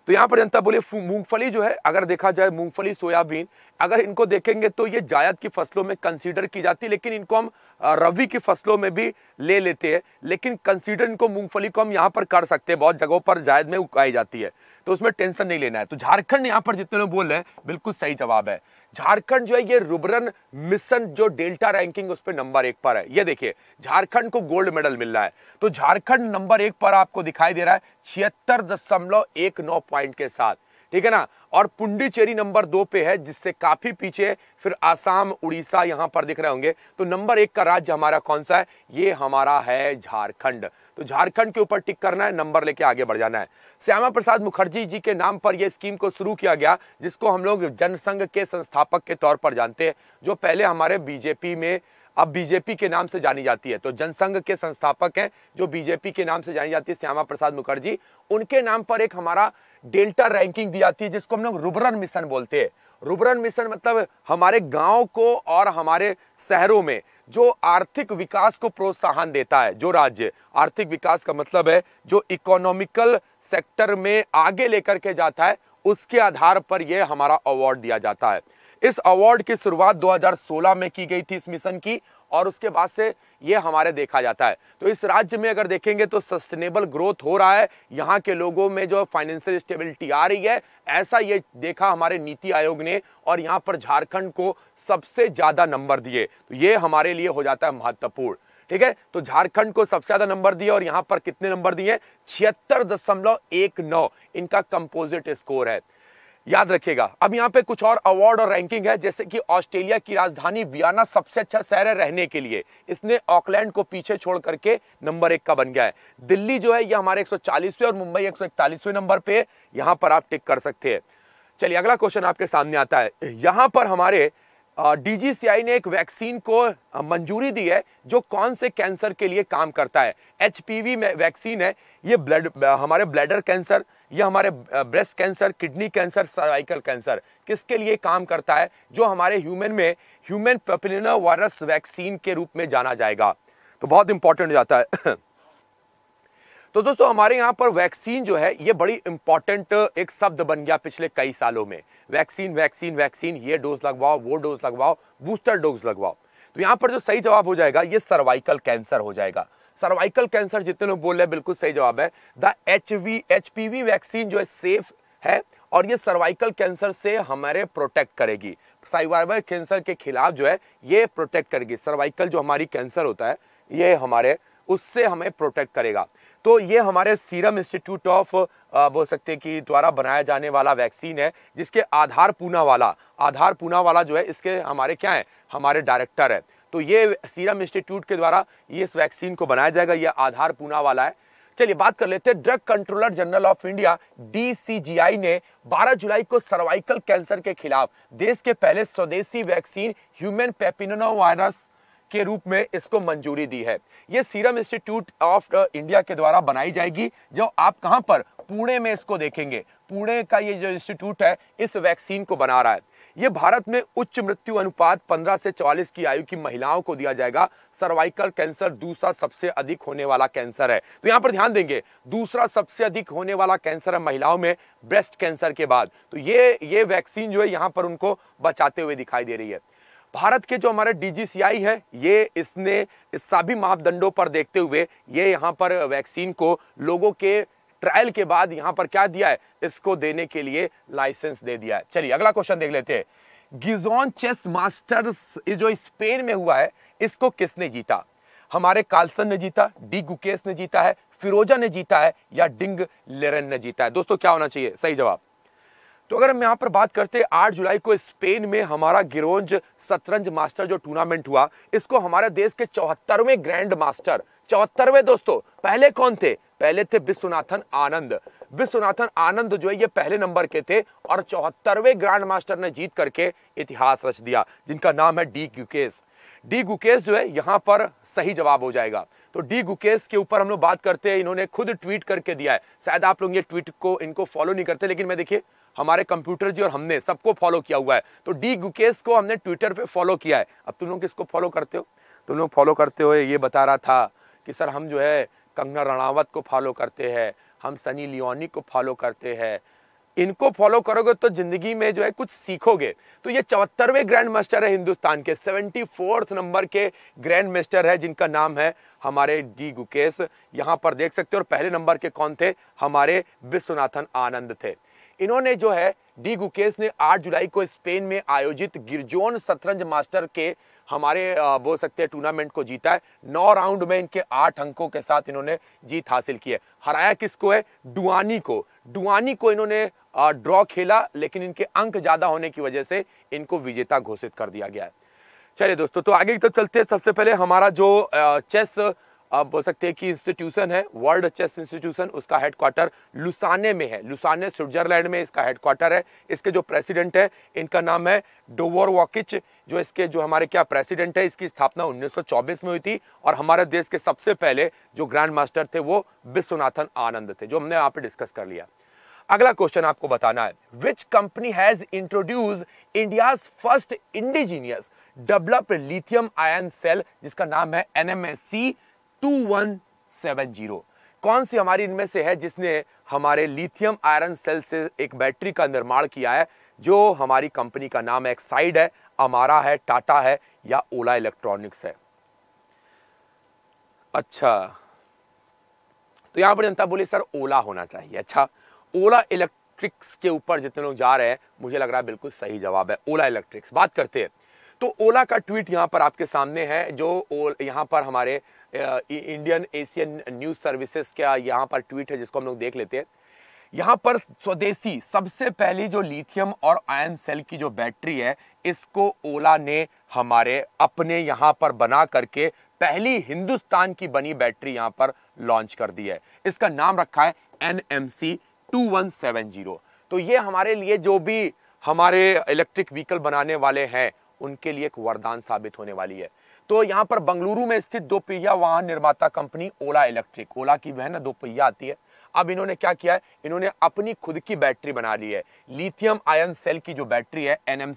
[SPEAKER 1] तो यहां पर जनता बोले मूंगफली जो है अगर देखा जाए मूंगफली सोयाबीन अगर इनको देखेंगे तो ये जायद की फसलों में कंसीडर की जाती है लेकिन इनको हम रवि की फसलों में भी ले लेते हैं लेकिन कंसीडर इनको मूंगफली को हम यहां पर कर सकते हैं बहुत जगहों पर जायद में उगाई जाती है तो उसमें टेंशन नहीं लेना है तो झारखंड यहाँ पर जितने लोग बोल रहे हैं बिल्कुल सही जवाब है झारखंड जो है ये रुबरन मिशन जो डेल्टा रैंकिंग उस पर नंबर एक पर है ये देखिए झारखंड को गोल्ड मेडल मिल रहा है तो झारखंड नंबर एक पर आपको दिखाई दे रहा है छिहत्तर दशमलव एक नौ पॉइंट के साथ ठीक है ना और पुंडीचेरी नंबर दो पे है जिससे काफी पीछे फिर आसाम उड़ीसा यहाँ पर दिख रहे होंगे तो नंबर एक का राज्य हमारा कौन सा है ये हमारा है झारखंड तो झारखंड के ऊपर टिक करना है नंबर लेके आगे बढ़ जाना है श्यामा प्रसाद मुखर्जी जी के नाम पर यह स्कीम को शुरू किया गया जिसको हम लोग जनसंघ के संस्थापक के तौर पर जानते हैं जो पहले हमारे बीजेपी में अब बीजेपी के नाम से जानी जाती है तो जनसंघ के संस्थापक हैं जो बीजेपी के नाम से जानी जाती है श्यामा प्रसाद मुखर्जी उनके नाम पर एक हमारा डेल्टा रैंकिंग दी जाती है जिसको हम लोग रुबरन मिशन बोलते हैं रुबरन मिशन मतलब हमारे गांव को और हमारे शहरों में जो आर्थिक विकास को प्रोत्साहन देता है जो राज्य आर्थिक विकास का मतलब है जो इकोनॉमिकल सेक्टर में आगे लेकर के जाता है उसके आधार पर यह हमारा अवार्ड दिया जाता है इस अवार्ड की शुरुआत 2016 में की गई थी इस मिशन की और उसके बाद से ये हमारे देखा जाता है तो इस राज्य में अगर देखेंगे तो सस्टेनेबल ग्रोथ हो रहा है यहाँ के लोगों में जो फाइनेंशियल स्टेबिलिटी आ रही है ऐसा ये देखा हमारे नीति आयोग ने और यहाँ पर झारखंड को सबसे ज़्यादा नंबर दिए तो ये हमारे लिए हो जाता है महत्वपूर्ण ठीक है तो झारखंड को सबसे ज्यादा नंबर दिए और यहाँ पर कितने नंबर दिए छिहत्तर दशमलव एक नौ इनका कंपोजिट स्कोर है याद रखिएगा अब यहाँ पे कुछ और अवार्ड और रैंकिंग है जैसे कि ऑस्ट्रेलिया की राजधानी वियाना सबसे अच्छा शहर है रहने के लिए इसने ऑकलैंड को पीछे छोड़ करके नंबर एक का बन गया है दिल्ली जो है ये हमारे 140वें और मुंबई 141वें नंबर पे यहाँ पर आप टिक कर सकते हैं चलिए अगला क्वेश्चन आपके सामने आता है यहाँ पर हमारे डीजीसीआई ने एक वैक्सीन को मंजूरी दी है जो कौन से कैंसर के लिए काम करता है एच में वैक्सीन है ये ब्लड हमारे ब्लैडर कैंसर यह हमारे breast cancer kidney cancer cervical cancer किसके लिए काम करता है जो हमारे ह्यूमन में ह्यूमन पेपिलिना वायरस वैक्सीन के रूप में जाना जाएगा तो बहुत इंपॉर्टेंट हो जाता है [COUGHS] तो दोस्तों हमारे यहाँ पर वैक्सीन जो है ये बड़ी इंपॉर्टेंट एक शब्द बन गया पिछले कई सालों में वैक्सीन वैक्सीन वैक्सीन ये डोज लगवाओ वो डोज लगवाओ बूस्टर डोज लगवाओ तो यहाँ पर जो सही जवाब हो जाएगा ये सर्वाइकल कैंसर हो जाएगा सर्वाइकल कैंसर जितने लोग बोल रहे हैं बिल्कुल सही जवाब है the H V H P V vaccine जो है सेफ है और ये सर्वाइकल कैंसर से हमारे प्रोटेक्ट करेगी सर्वाइवल कैंसर के खिलाफ जो है ये प्रोटेक्ट करेगी सर्वाइकल जो हमारी कैंसर होता है ये हमारे उससे हमें प्रोटेक्ट करेगा तो ये हमारे सीरम इंस्टीट्यूट ऑफ बोल सकते हैं कि द्वारा बनाया जाने वाला वैक्सीन है जिसके आधार पूना वाला आधार पूना वाला जो है इसके हमारे क्या है हमारे डायरेक्टर है तो ये सीरम इंस्टीट्यूट के द्वारा ये इस वैक्सीन को बनाया जाएगा ये आधार पूना वाला है चलिए बात कर लेते हैं drug controller general of India DCGI ने 12 जुलाई को सर्वाइकल कैंसर के खिलाफ देश के पहले स्वदेशी वैक्सीन ह्यूमन पेपिनो वायरस के रूप में इसको मंजूरी दी है ये सीरम इंस्टीट्यूट ऑफ इंडिया के द्वारा बनाई जाएगी जो आप कहां पर पुणे में इसको देखेंगे पुणे का ये जो इंस्टीट्यूट है इस वैक्सीन को बना रहा है ये भारत में उच्च मृत्यु अनुपात 15 से 44 की आयु की महिलाओं को दिया जाएगा सर्वाइकल कैंसर दूसरा सबसे अधिक होने वाला कैंसर है तो यहां पर ध्यान देंगे दूसरा सबसे अधिक होने वाला कैंसर है महिलाओं में ब्रेस्ट कैंसर के बाद तो ये ये वैक्सीन जो है यहां पर उनको बचाते हुए दिखाई दे रही है भारत के जो हमारे डीजीसीआई है ये इसने सभी मापदंडों पर देखते हुए ये यहाँ पर वैक्सीन को लोगों के ट्रायल के बाद यहां पर क्या दिया है इसको देने के लिए लाइसेंस दे दिया है चलिए अगला क्वेश्चन देख लेते हैं गिजोन चेस मास्टर्स जो स्पेन में हुआ है इसको किसने जीता हमारे कार्लसन ने जीता डी गुकेश ने जीता है फिरोजा ने जीता है या डिंग लेरन ने जीता है दोस्तों क्या होना चाहिए सही जवाब तो अगर हम यहाँ पर बात करते हैं आठ जुलाई को स्पेन में हमारा गिरोंज शतरंज मास्टर जो टूर्नामेंट हुआ इसको हमारे देश के चौहत्तरवें ग्रैंड मास्टर चौहत्तरवें दोस्तों पहले कौन थे पहले थे विश्वनाथन आनंद विश्वनाथन आनंद जो है ये पहले नंबर के थे और चौहत्तरवें ग्रैंड मास्टर ने जीत करके इतिहास रच दिया जिनका नाम है डी गुकेश डी गुकेश जो है यहाँ पर सही जवाब हो जाएगा तो डी गुकेश के ऊपर हम लोग बात करते हैं इन्होंने खुद ट्वीट करके दिया है शायद आप लोग ये ट्वीट को इनको फॉलो नहीं करते लेकिन मैं देखिए हमारे कंप्यूटर जी और हमने सबको फॉलो किया हुआ है तो डी गुकेश को हमने ट्विटर पे फॉलो किया है अब तुम लोग किसको फॉलो करते हो तुम लोग फॉलो करते हुए ये बता रहा था कि सर हम जो है कंगना रणावत को फॉलो करते हैं हम सनी लियोनी को फॉलो करते हैं इनको फॉलो करोगे तो जिंदगी में जो है कुछ सीखोगे तो ये चौहत्तरवें ग्रैंड मास्टर है हिंदुस्तान के सेवेंटी फोर्थ नंबर के ग्रैंड मास्टर है जिनका नाम है हमारे डी गुकेश यहाँ पर देख सकते हो और पहले नंबर के कौन थे हमारे विश्वनाथन आनंद थे इन्होंने जो है डी गुकेश ने 8 जुलाई को स्पेन में आयोजित गिरजोन शतरंज मास्टर के हमारे बोल सकते हैं टूर्नामेंट को जीता है नौ राउंड में इनके आठ अंकों के साथ इन्होंने जीत हासिल की है हराया किसको है डुआनी को डुआनी को इन्होंने ड्रॉ खेला लेकिन इनके अंक ज़्यादा होने की वजह से इनको विजेता घोषित कर दिया गया है चलिए दोस्तों तो आगे की तरफ चलते हैं सबसे पहले हमारा जो चेस आप बोल सकते हैं कि इंस्टीट्यूशन है वर्ल्ड चेस इंस्टीट्यूशन उसका हेडक्वार्टर लुसाने में है लुसाने स्विट्जरलैंड में इसका हेडक्वार्टर है इसके जो प्रेसिडेंट है इनका नाम है डोवर वॉकिच जो इसके जो हमारे क्या प्रेसिडेंट है इसकी स्थापना 1924 में हुई थी और हमारे देश के सबसे पहले जो ग्रैंड मास्टर थे वो विश्वनाथन आनंद थे जो हमने यहाँ पे डिस्कस कर लिया अगला क्वेश्चन आपको बताना है which company has introduce India first indigenous developed lithium ion cell जिसका नाम है N M S C two one seven zero कौन सी हमारी इनमें से है जिसने हमारे लिथियम आयरन सेल से एक बैटरी का निर्माण किया है जो हमारी कंपनी का नाम एक्साइड है अमारा है टाटा है या ओला इलेक्ट्रॉनिक्स है अच्छा तो यहां पर जनता बोली सर ओला होना चाहिए अच्छा ओला इलेक्ट्रिक्स के ऊपर जितने लोग जा रहे हैं मुझे लग रहा है बिल्कुल सही जवाब है ओला इलेक्ट्रिक्स बात करते हैं तो ओला का ट्वीट यहाँ पर आपके सामने है जो यहाँ पर हमारे इंडियन एशियन न्यूज सर्विसेज का यहाँ पर ट्वीट है जिसको हम लोग देख लेते हैं यहाँ पर स्वदेशी सबसे पहली जो लिथियम और आयन सेल की जो बैटरी है इसको ओला ने हमारे अपने यहाँ पर बना करके पहली हिंदुस्तान की बनी बैटरी यहाँ पर लॉन्च कर दी है इसका नाम रखा है N two one seven zero तो ये हमारे लिए जो भी हमारे इलेक्ट्रिक व्हीकल बनाने वाले हैं उनके लिए एक वरदान साबित होने वाली है तो यहाँ पर बंगलुरु में स्थित दो पहिया वाहन निर्माता कंपनी ओला इलेक्ट्रिक ओला की वह ना दो पहिया आती है अब इन्होंने क्या किया है इन्होंने अपनी खुद की बैटरी बना ली है लिथियम आयन सेल की जो बैटरी है एन एम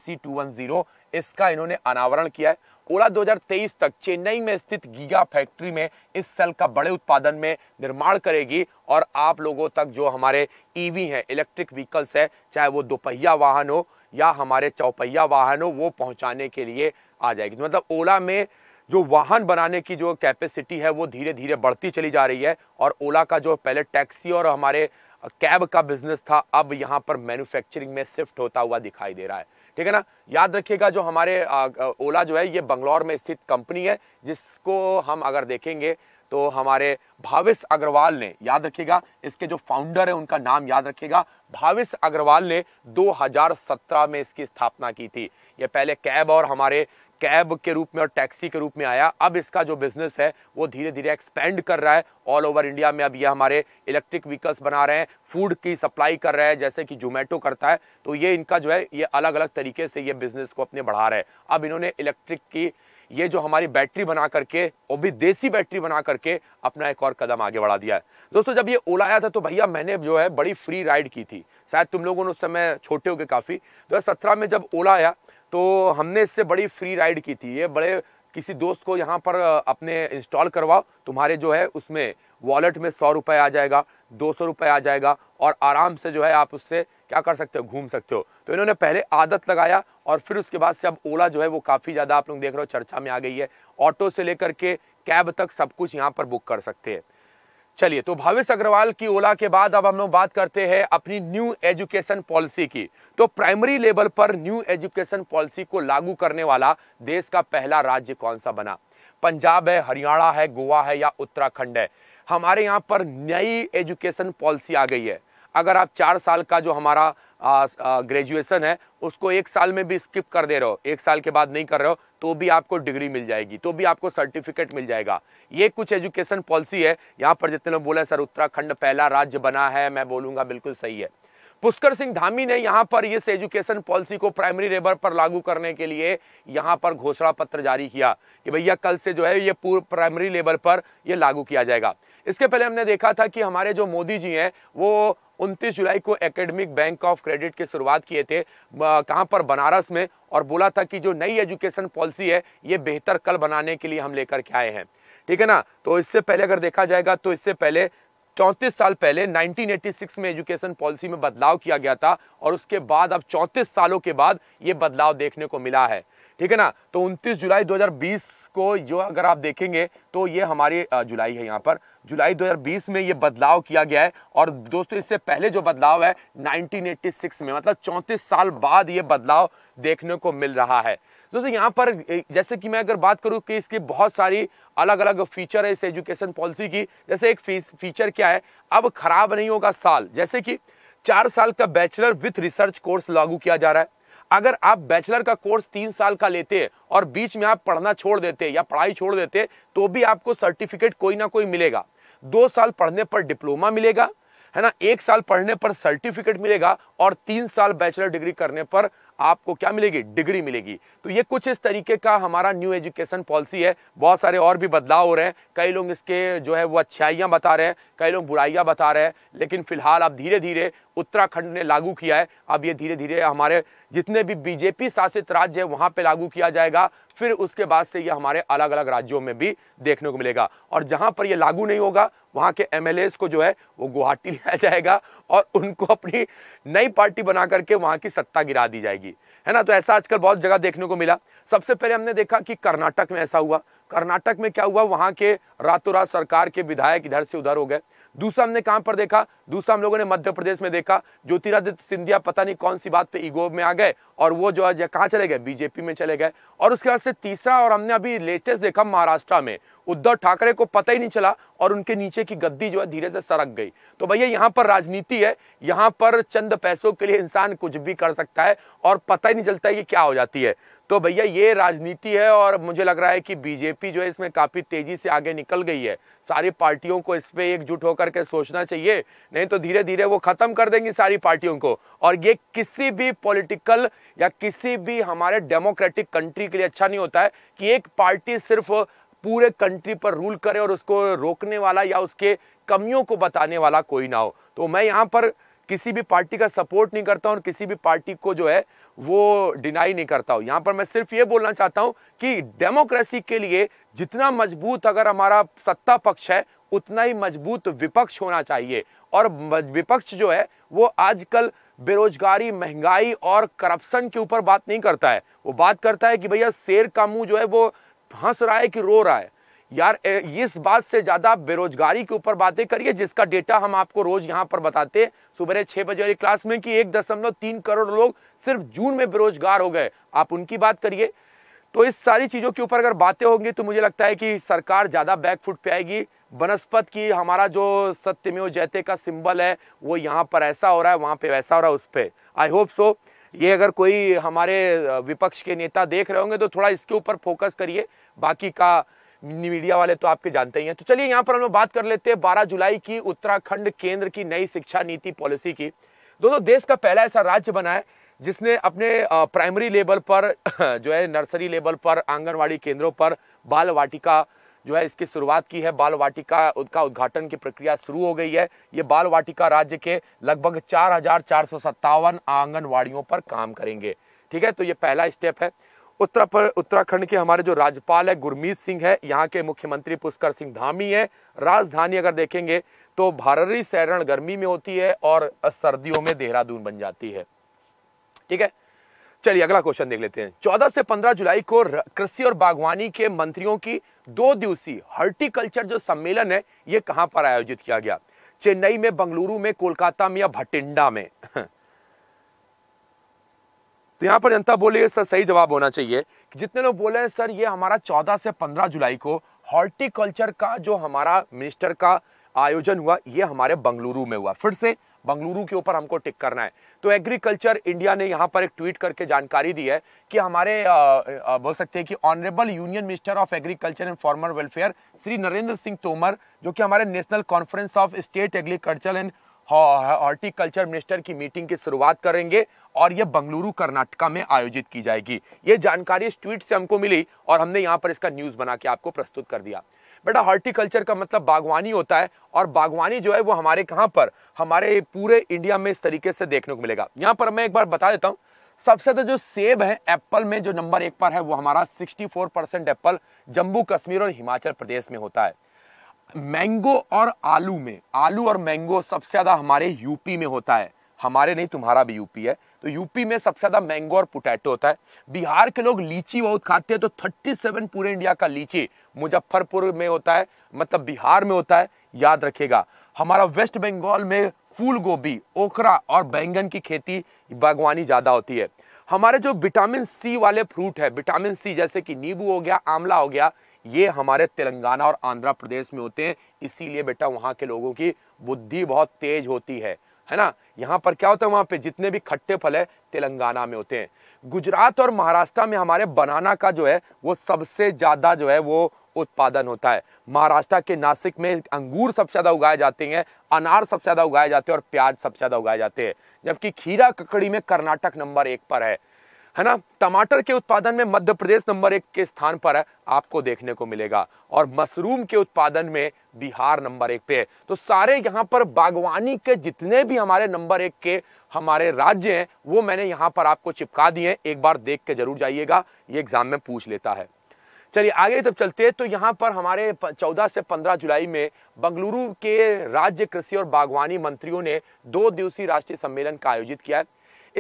[SPEAKER 1] इसका इन्होंने अनावरण किया है ओला 2023 तक चेन्नई में स्थित गीगा फैक्ट्री में इस सेल का बड़े उत्पादन में निर्माण करेगी और आप लोगों तक जो हमारे ईवी e हैं इलेक्ट्रिक व्हीकल्स है चाहे वो दोपहिया वाहन हो या हमारे चौपहिया वाहन हो वो पहुंचाने के लिए आ जाएगी तो मतलब ओला में जो वाहन बनाने की जो कैपेसिटी है वो धीरे धीरे बढ़ती चली जा रही है और ओला का जो पहले टैक्सी और हमारे कैब का बिजनेस था अब यहाँ पर मैन्युफैक्चरिंग में शिफ्ट होता हुआ दिखाई दे रहा है ठीक है ना याद रखिएगा जो हमारे ओला जो है ये बंगलौर में स्थित कंपनी है जिसको हम अगर देखेंगे तो हमारे भाविस अग्रवाल ने याद रखिएगा इसके जो फाउंडर है उनका नाम याद रखिएगा भाविस अग्रवाल ने 2017 में इसकी स्थापना की थी ये पहले कैब और हमारे कैब के रूप में और टैक्सी के रूप में आया अब इसका जो बिजनेस है वो धीरे धीरे एक्सपेंड कर रहा है ऑल ओवर इंडिया में अब ये हमारे इलेक्ट्रिक व्हीकल्स बना रहे हैं फूड की सप्लाई कर रहे हैं जैसे कि जोमेटो करता है तो ये इनका जो है ये अलग अलग तरीके से ये बिजनेस को अपने बढ़ा रहे हैं अब इन्होंने इलेक्ट्रिक की ये जो हमारी बैटरी बना करके और भी देसी बैटरी बना करके अपना एक और कदम आगे बढ़ा दिया है दोस्तों जब ये ओला आया था तो भैया मैंने जो है बड़ी फ्री राइड की थी शायद तुम लोगों ने उस समय छोटे हो गए काफ़ी दो हज़ार में जब ओला आया तो हमने इससे बड़ी फ्री राइड की थी ये बड़े किसी दोस्त को यहाँ पर अपने इंस्टॉल करवाओ तुम्हारे जो है उसमें वॉलेट में सौ रुपये आ जाएगा दो सौ रुपये आ जाएगा और आराम से जो है आप उससे क्या कर सकते हो घूम सकते हो तो इन्होंने पहले आदत लगाया और फिर उसके बाद से अब ओला जो है वो काफ़ी ज़्यादा आप लोग देख रहे हो चर्चा में आ गई है ऑटो से लेकर के कैब तक सब कुछ यहाँ पर बुक कर सकते हैं चलिए तो भावेश अग्रवाल की ओला के बाद अब हम लोग बात करते हैं अपनी न्यू एजुकेशन पॉलिसी की तो प्राइमरी लेवल पर न्यू एजुकेशन पॉलिसी को लागू करने वाला देश का पहला राज्य कौन सा बना पंजाब है हरियाणा है गोवा है या उत्तराखंड है हमारे यहाँ पर नई एजुकेशन पॉलिसी आ गई है अगर आप चार साल का जो हमारा ग्रेजुएशन है उसको एक साल में भी स्किप कर दे रहे हो एक साल के बाद नहीं कर रहे हो तो भी आपको डिग्री मिल जाएगी तो भी आपको सर्टिफिकेट मिल जाएगा ये कुछ एजुकेशन पॉलिसी है यहाँ पर जितने लोग बोले सर उत्तराखंड पहला राज्य बना है मैं बोलूँगा बिल्कुल सही है पुष्कर सिंह धामी ने यहाँ पर इस एजुकेशन पॉलिसी को प्राइमरी लेवल पर लागू करने के लिए यहाँ पर घोषणा पत्र जारी किया कि भैया कल से जो है ये पूर्व प्राइमरी लेवल पर ये लागू किया जाएगा इसके पहले हमने देखा था कि हमारे जो मोदी जी हैं वो उनतीस जुलाई को एकेडमिक बैंक ऑफ क्रेडिट की शुरुआत किए थे कहाँ पर बनारस में और बोला था कि जो नई एजुकेशन पॉलिसी है ये बेहतर कल बनाने के लिए हम लेकर के आए हैं ठीक है ना तो इससे पहले अगर देखा जाएगा तो इससे पहले चौंतीस साल पहले 1986 में एजुकेशन पॉलिसी में बदलाव किया गया था और उसके बाद अब चौंतीस सालों के बाद ये बदलाव देखने को मिला है ठीक है ना तो 29 जुलाई 2020 को जो अगर आप देखेंगे तो ये हमारी जुलाई है यहाँ पर जुलाई 2020 में ये बदलाव किया गया है और दोस्तों इससे पहले जो बदलाव है 1986 में मतलब 34 साल बाद ये बदलाव देखने को मिल रहा है दोस्तों यहाँ पर जैसे कि मैं अगर बात करूँ कि इसकी बहुत सारी अलग अलग फीचर है इस एजुकेशन पॉलिसी की जैसे एक फीचर क्या है अब खराब नहीं होगा साल जैसे कि चार साल का बैचलर विथ रिसर्च कोर्स लागू किया जा रहा है अगर आप बैचलर का कोर्स तीन साल का लेते और बीच में आप पढ़ना छोड़ देते या पढ़ाई छोड़ देते तो भी आपको सर्टिफिकेट कोई ना कोई मिलेगा दो साल पढ़ने पर डिप्लोमा मिलेगा है ना एक साल पढ़ने पर सर्टिफिकेट मिलेगा और तीन साल बैचलर डिग्री करने पर आपको क्या मिलेगी डिग्री मिलेगी तो ये कुछ इस तरीके का हमारा न्यू एजुकेशन पॉलिसी है बहुत सारे और भी बदलाव हो रहे हैं कई लोग इसके जो है वो अच्छाइयाँ बता रहे हैं कई लोग बुराइयाँ बता रहे हैं लेकिन फिलहाल अब धीरे धीरे उत्तराखंड ने लागू किया है अब ये धीरे धीरे हमारे जितने भी बीजेपी शासित राज्य है वहाँ पर लागू किया जाएगा फिर उसके बाद से ये हमारे अलग अलग राज्यों में भी देखने को मिलेगा और जहां पर ये लागू नहीं होगा वहाँ के एम को जो है वो गुवाहाटी [LAUGHS] लिया जाएगा और उनको अपनी नई पार्टी बना करके वहां की सत्ता गिरा दी जाएगी है ना तो ऐसा आजकल बहुत जगह देखने को मिला सबसे पहले हमने देखा कि कर्नाटक में ऐसा हुआ कर्नाटक में क्या हुआ वहां के रातों रात सरकार के विधायक इधर से उधर हो गए दूसरा हमने कहाँ पर देखा दूसरा हम लोगों ने मध्य प्रदेश में देखा ज्योतिरादित्य सिंधिया पता नहीं कौन सी बात पे ईगो में आ गए और वो जो है कहाँ चले गए बीजेपी में चले गए और उसके बाद से तीसरा और हमने अभी लेटेस्ट देखा महाराष्ट्र में उद्धव ठाकरे को पता ही नहीं चला और उनके नीचे की गद्दी जो है धीरे से सरक गई तो भैया यहाँ पर राजनीति है यहाँ पर चंद पैसों के लिए इंसान कुछ भी कर सकता है और पता ही नहीं चलता है कि क्या हो जाती है तो भैया ये राजनीति है और मुझे लग रहा है कि बीजेपी जो है इसमें काफ़ी तेज़ी से आगे निकल गई है सारी पार्टियों को इस पर एकजुट होकर के सोचना चाहिए नहीं तो धीरे धीरे वो ख़त्म कर देंगी सारी पार्टियों को और ये किसी भी पॉलिटिकल या किसी भी हमारे डेमोक्रेटिक कंट्री के लिए अच्छा नहीं होता है कि एक पार्टी सिर्फ पूरे कंट्री पर रूल करे और उसको रोकने वाला या उसके कमियों को बताने वाला कोई ना हो तो मैं यहाँ पर किसी भी पार्टी का सपोर्ट नहीं करता हूँ और किसी भी पार्टी को जो है वो डिनाई नहीं करता हूँ यहाँ पर मैं सिर्फ ये बोलना चाहता हूँ कि डेमोक्रेसी के लिए जितना मजबूत अगर हमारा सत्ता पक्ष है उतना ही मजबूत विपक्ष होना चाहिए और विपक्ष जो है वो आजकल बेरोजगारी महंगाई और करप्शन के ऊपर बात नहीं करता है वो बात करता है कि भैया शेर का मुंह जो है वो हंस रहा है कि रो रहा है यार इस बात से ज़्यादा बेरोजगारी के ऊपर बातें करिए जिसका डेटा हम आपको रोज़ यहाँ पर बताते सुबह छह बजे वाली क्लास में कि एक दशमलव तीन करोड़ लोग सिर्फ जून में बेरोजगार हो गए आप उनकी बात करिए तो इस सारी चीज़ों के ऊपर अगर बातें होंगी तो मुझे लगता है कि सरकार ज़्यादा बैकफुट पे आएगी वनस्पत की हमारा जो सत्यमेव जयते का सिंबल है वो यहाँ पर ऐसा हो रहा है वहाँ पे वैसा हो रहा है उस पर आई होप सो ये अगर कोई हमारे विपक्ष के नेता देख रहे होंगे तो थोड़ा इसके ऊपर फोकस करिए बाकी का मीडिया वाले तो आपके जानते ही हैं तो चलिए यहाँ पर हम लोग बात कर लेते हैं 12 जुलाई की उत्तराखंड केंद्र की नई शिक्षा नीति पॉलिसी की दोस्तों देश का पहला ऐसा राज्य बना है जिसने अपने प्राइमरी लेवल पर [CLEARS THROAT] जो है नर्सरी लेवल पर आंगनवाड़ी केंद्रों पर बाल वाटिका जो है इसकी शुरुआत की है बाल वाटिका का उद्घाटन की प्रक्रिया शुरू हो गई है ये बाल वाटिका राज्य के लगभग चार हजार चार सौ सत्तावन आंगनवाड़ियों पर काम करेंगे ठीक है तो ये पहला स्टेप है उत्तर पर उत्तराखंड के हमारे जो राज्यपाल है गुरमीत सिंह है यहाँ के मुख्यमंत्री पुष्कर सिंह धामी है राजधानी अगर देखेंगे तो भाररी सैरण गर्मी में होती है और सर्दियों में देहरादून बन जाती है ठीक है चलिए अगला क्वेश्चन देख लेते हैं 14 से 15 जुलाई को कृषि और बागवानी के मंत्रियों की दो दिवसीय हर्टिकल्चर जो सम्मेलन है ये कहाँ पर आयोजित किया गया चेन्नई में बंगलुरु में कोलकाता में या भटिंडा में [LAUGHS] तो यहाँ पर जनता बोले सर सही जवाब होना चाहिए कि जितने लोग बोले हैं सर ये हमारा चौदह से पंद्रह जुलाई को हॉर्टिकल्चर का जो हमारा मिनिस्टर का आयोजन हुआ ये हमारे बंगलुरु में हुआ फिर से बंगलुरु के ऊपर हमको टिक करना है तो एग्रीकल्चर इंडिया ने यहाँ पर एक ट्वीट करके जानकारी दी है कि हमारे आ, आ, बोल सकते हैं कि honourable union minister of agriculture and farmer welfare Shri Narendra Singh Tomar जो कि हमारे national conference of state agriculture and horticulture minister की मीटिंग की शुरुआत करेंगे और यह बंगलुरु कर्नाटका में आयोजित की जाएगी ये जानकारी इस ट्वीट से हमको मिली और हमने यहाँ पर इसका न्यूज़ बना के आपको प्रस्तुत कर दिया बेटा हॉर्टिकल्चर का मतलब बागवानी होता है और बागवानी जो है वो हमारे कहाँ पर हमारे पूरे इंडिया में इस तरीके से देखने को मिलेगा यहाँ पर मैं एक बार बता देता हूँ सबसे ज्यादा जो सेब है एप्पल में जो नंबर एक पर है वो हमारा 64 परसेंट एप्पल जम्मू कश्मीर और हिमाचल प्रदेश में होता है मैंगो और आलू में आलू और मैंगो सबसे ज्यादा हमारे यूपी में होता है हमारे नहीं तुम्हारा भी यूपी है तो यूपी में सबसे ज़्यादा मैंगो और पोटैटो होता है बिहार के लोग लीची बहुत खाते हैं तो 37 पूरे इंडिया का लीची मुजफ्फरपुर में होता है मतलब बिहार में होता है याद रखेगा हमारा वेस्ट बंगाल में फूल गोभी ओकरा और बैंगन की खेती बागवानी ज़्यादा होती है हमारे जो विटामिन सी वाले फ्रूट है विटामिन सी जैसे कि नींबू हो गया आंवला हो गया ये हमारे तेलंगाना और आंध्र प्रदेश में होते हैं इसीलिए बेटा वहाँ के लोगों की बुद्धि बहुत तेज होती है है ना यहाँ पर क्या होता है वहाँ पे जितने भी खट्टे फल है तेलंगाना में होते हैं गुजरात और महाराष्ट्र में हमारे बनाना का जो है वो सबसे ज़्यादा जो है वो उत्पादन होता है महाराष्ट्र के नासिक में अंगूर सबसे ज़्यादा उगाए जाते हैं अनार सबसे ज़्यादा उगाए जाते हैं और प्याज सबसे ज़्यादा उगाए जाते हैं जबकि खीरा ककड़ी में कर्नाटक नंबर एक पर है है ना टमाटर के उत्पादन में मध्य प्रदेश नंबर एक के स्थान पर है आपको देखने को मिलेगा और मशरूम के उत्पादन में बिहार नंबर एक पे है तो सारे यहाँ पर बागवानी के जितने भी हमारे नंबर एक के हमारे राज्य हैं वो मैंने यहाँ पर आपको चिपका दिए एक बार देख के जरूर जाइएगा ये एग्जाम में पूछ लेता है चलिए आगे तब चलते हैं तो यहाँ पर हमारे 14 से 15 जुलाई में बंगलुरु के राज्य कृषि और बागवानी मंत्रियों ने दो दिवसीय राष्ट्रीय सम्मेलन का आयोजित किया है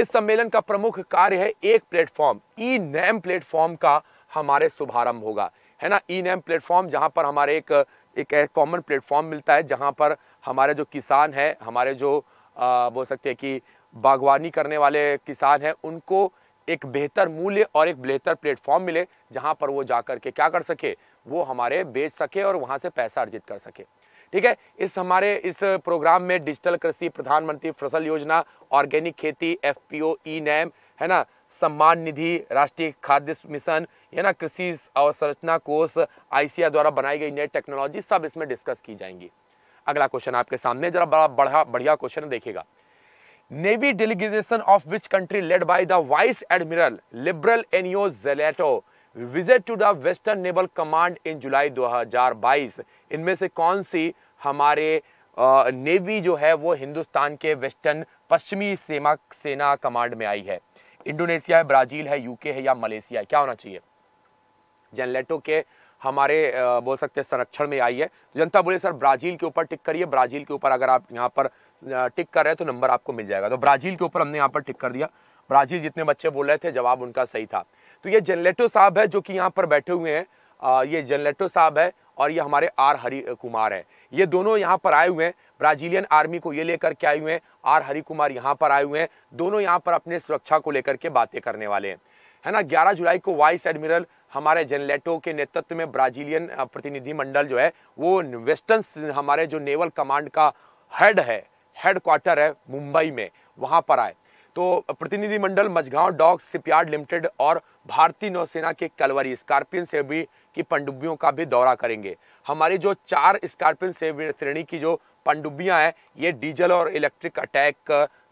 [SPEAKER 1] इस सम्मेलन का प्रमुख कार्य है एक प्लेटफॉर्म ई नैम प्लेटफॉर्म का हमारे शुभारंभ होगा है ना ई नैम प्लेटफॉर्म जहाँ पर हमारे एक एक कॉमन प्लेटफॉर्म मिलता है जहाँ पर हमारे जो किसान हैं हमारे जो आ, बोल सकते हैं कि बागवानी करने वाले किसान हैं उनको एक बेहतर मूल्य और एक बेहतर प्लेटफॉर्म मिले जहाँ पर वो जा कर के क्या कर सके वो हमारे बेच सके और वहाँ से पैसा अर्जित कर सके ठीक है इस हमारे इस प्रोग्राम में डिजिटल कृषि प्रधानमंत्री फसल योजना ऑर्गेनिक खेती एफ पी ई नैम है ना सम्मान निधि राष्ट्रीय खाद्य मिशन या ना कृषि अवसंरचना कोष आईसीआर द्वारा बनाई गई नई टेक्नोलॉजी सब इसमें डिस्कस की जाएंगी अगला क्वेश्चन आपके सामने जरा बड़ा बढ़िया बढ़िया क्वेश्चन देखेगा navy delegation of which country led by the vice admiral Liberal Enio Zeletto visit to the western naval command in July 2022 इनमें से कौन सी हमारे नेवी जो है वो हिंदुस्तान के वेस्टर्न पश्चिमी सेना सेना कमांड में आई है इंडोनेशिया है ब्राज़ील है यूके है या मलेशिया है क्या होना चाहिए जनलेटो के हमारे बोल सकते हैं संरक्षण में आई है जनता बोले सर ब्राज़ील के ऊपर टिक करिए ब्राज़ील के ऊपर अगर आप यहाँ पर टिक कर रहे हैं तो नंबर आपको मिल जाएगा तो ब्राज़ील के ऊपर हमने यहाँ पर टिक कर दिया ब्राज़ील जितने बच्चे बोल रहे थे जवाब उनका सही था तो ये जनलेटो साहब है जो कि यहाँ पर बैठे हुए हैं ये जनलेटो साहब है और ये हमारे आर हरि कुमार है ये दोनों यहाँ पर आए हुए हैं ब्राजीलियन आर्मी को ये लेकर के आए हुए हैं आर हरि कुमार यहाँ पर आए हुए हैं दोनों यहाँ पर अपने सुरक्षा को लेकर के बातें करने वाले हैं है ना ग्यारह जुलाई को वाइस एडमिरल हमारे जनलेटो के नेतृत्व में ब्राजीलियन प्रतिनिधिमंडल जो है वो वेस्टर्न हमारे जो नेवल कमांड का हेड है हेड क्वार्टर है मुंबई में वहाँ पर आए तो प्रतिनिधिमंडल मझगांव डॉग शिपयार्ड लिमिटेड और भारतीय नौसेना के कलवरी स्कॉर्पियन से भी की पंडुबियों का भी दौरा करेंगे हमारी जो चार स्कॉर्पियन श्रेणी की जो पनडुब्बियाँ हैं ये डीजल और इलेक्ट्रिक अटैक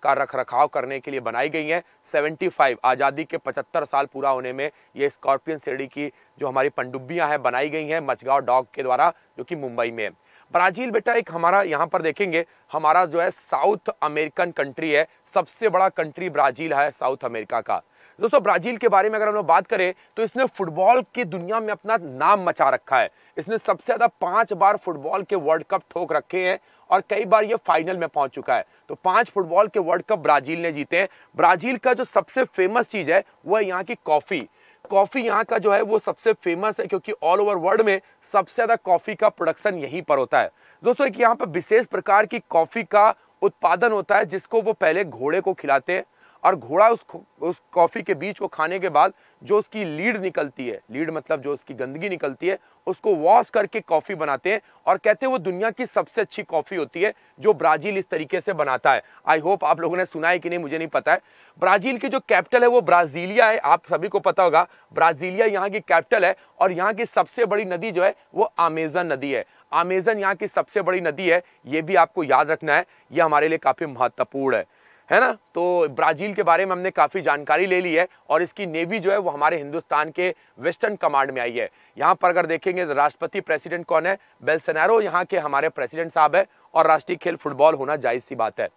[SPEAKER 1] का रख रखाव करने के लिए बनाई गई हैं 75 आज़ादी के 75 साल पूरा होने में ये स्कॉर्पियन श्रेणी की जो हमारी पनडुब्बियाँ हैं बनाई गई हैं मचगांव डॉग के द्वारा जो कि मुंबई में ब्राज़ील बेटा एक हमारा यहाँ पर देखेंगे हमारा जो है साउथ अमेरिकन कंट्री है सबसे बड़ा कंट्री ब्राज़ील है साउथ अमेरिका का दोस्तों ब्राजील के बारे में अगर हम लोग बात करें तो इसने फुटबॉल की दुनिया में अपना नाम मचा रखा है इसने सबसे ज़्यादा पांच बार फुटबॉल के वर्ल्ड कप ठोक रखे हैं और कई बार ये फाइनल में पहुंच चुका है तो पांच फुटबॉल के वर्ल्ड कप ब्राजील ने जीते हैं ब्राजील का जो सबसे फेमस चीज़ है वो है यहाँ की कॉफ़ी कॉफ़ी यहाँ का जो है वो सबसे फेमस है क्योंकि ऑल ओवर वर्ल्ड में सबसे ज़्यादा कॉफ़ी का प्रोडक्शन यहीं पर होता है दोस्तों एक यहाँ पर विशेष प्रकार की कॉफ़ी का उत्पादन होता है जिसको वो पहले घोड़े को खिलाते हैं और घोड़ा उस उस कॉफ़ी के बीज को खाने के बाद जो उसकी लीड निकलती है लीड मतलब जो उसकी गंदगी निकलती है उसको वॉश करके कॉफ़ी बनाते हैं और कहते हैं वो दुनिया की सबसे अच्छी कॉफ़ी होती है जो ब्राज़ील इस तरीके से बनाता है आई होप आप लोगों ने सुना है कि नहीं मुझे नहीं पता है ब्राज़ील की जो कैपिटल है वो ब्राज़ीलिया है आप सभी को पता होगा ब्राज़ीलिया यहाँ की कैपिटल है और यहाँ की सबसे बड़ी नदी जो है वो आमेजन नदी है आमेजन यहाँ की सबसे बड़ी नदी है ये भी आपको याद रखना है ये हमारे लिए काफ़ी महत्वपूर्ण है है ना तो ब्राज़ील के बारे में हमने काफ़ी जानकारी ले ली है और इसकी नेवी जो है वो हमारे हिंदुस्तान के वेस्टर्न कमांड में आई है यहाँ पर अगर देखेंगे तो राष्ट्रपति प्रेसिडेंट कौन है बेलसनैरो यहाँ के हमारे प्रेसिडेंट साहब है और राष्ट्रीय खेल फुटबॉल होना जायज़ सी बात है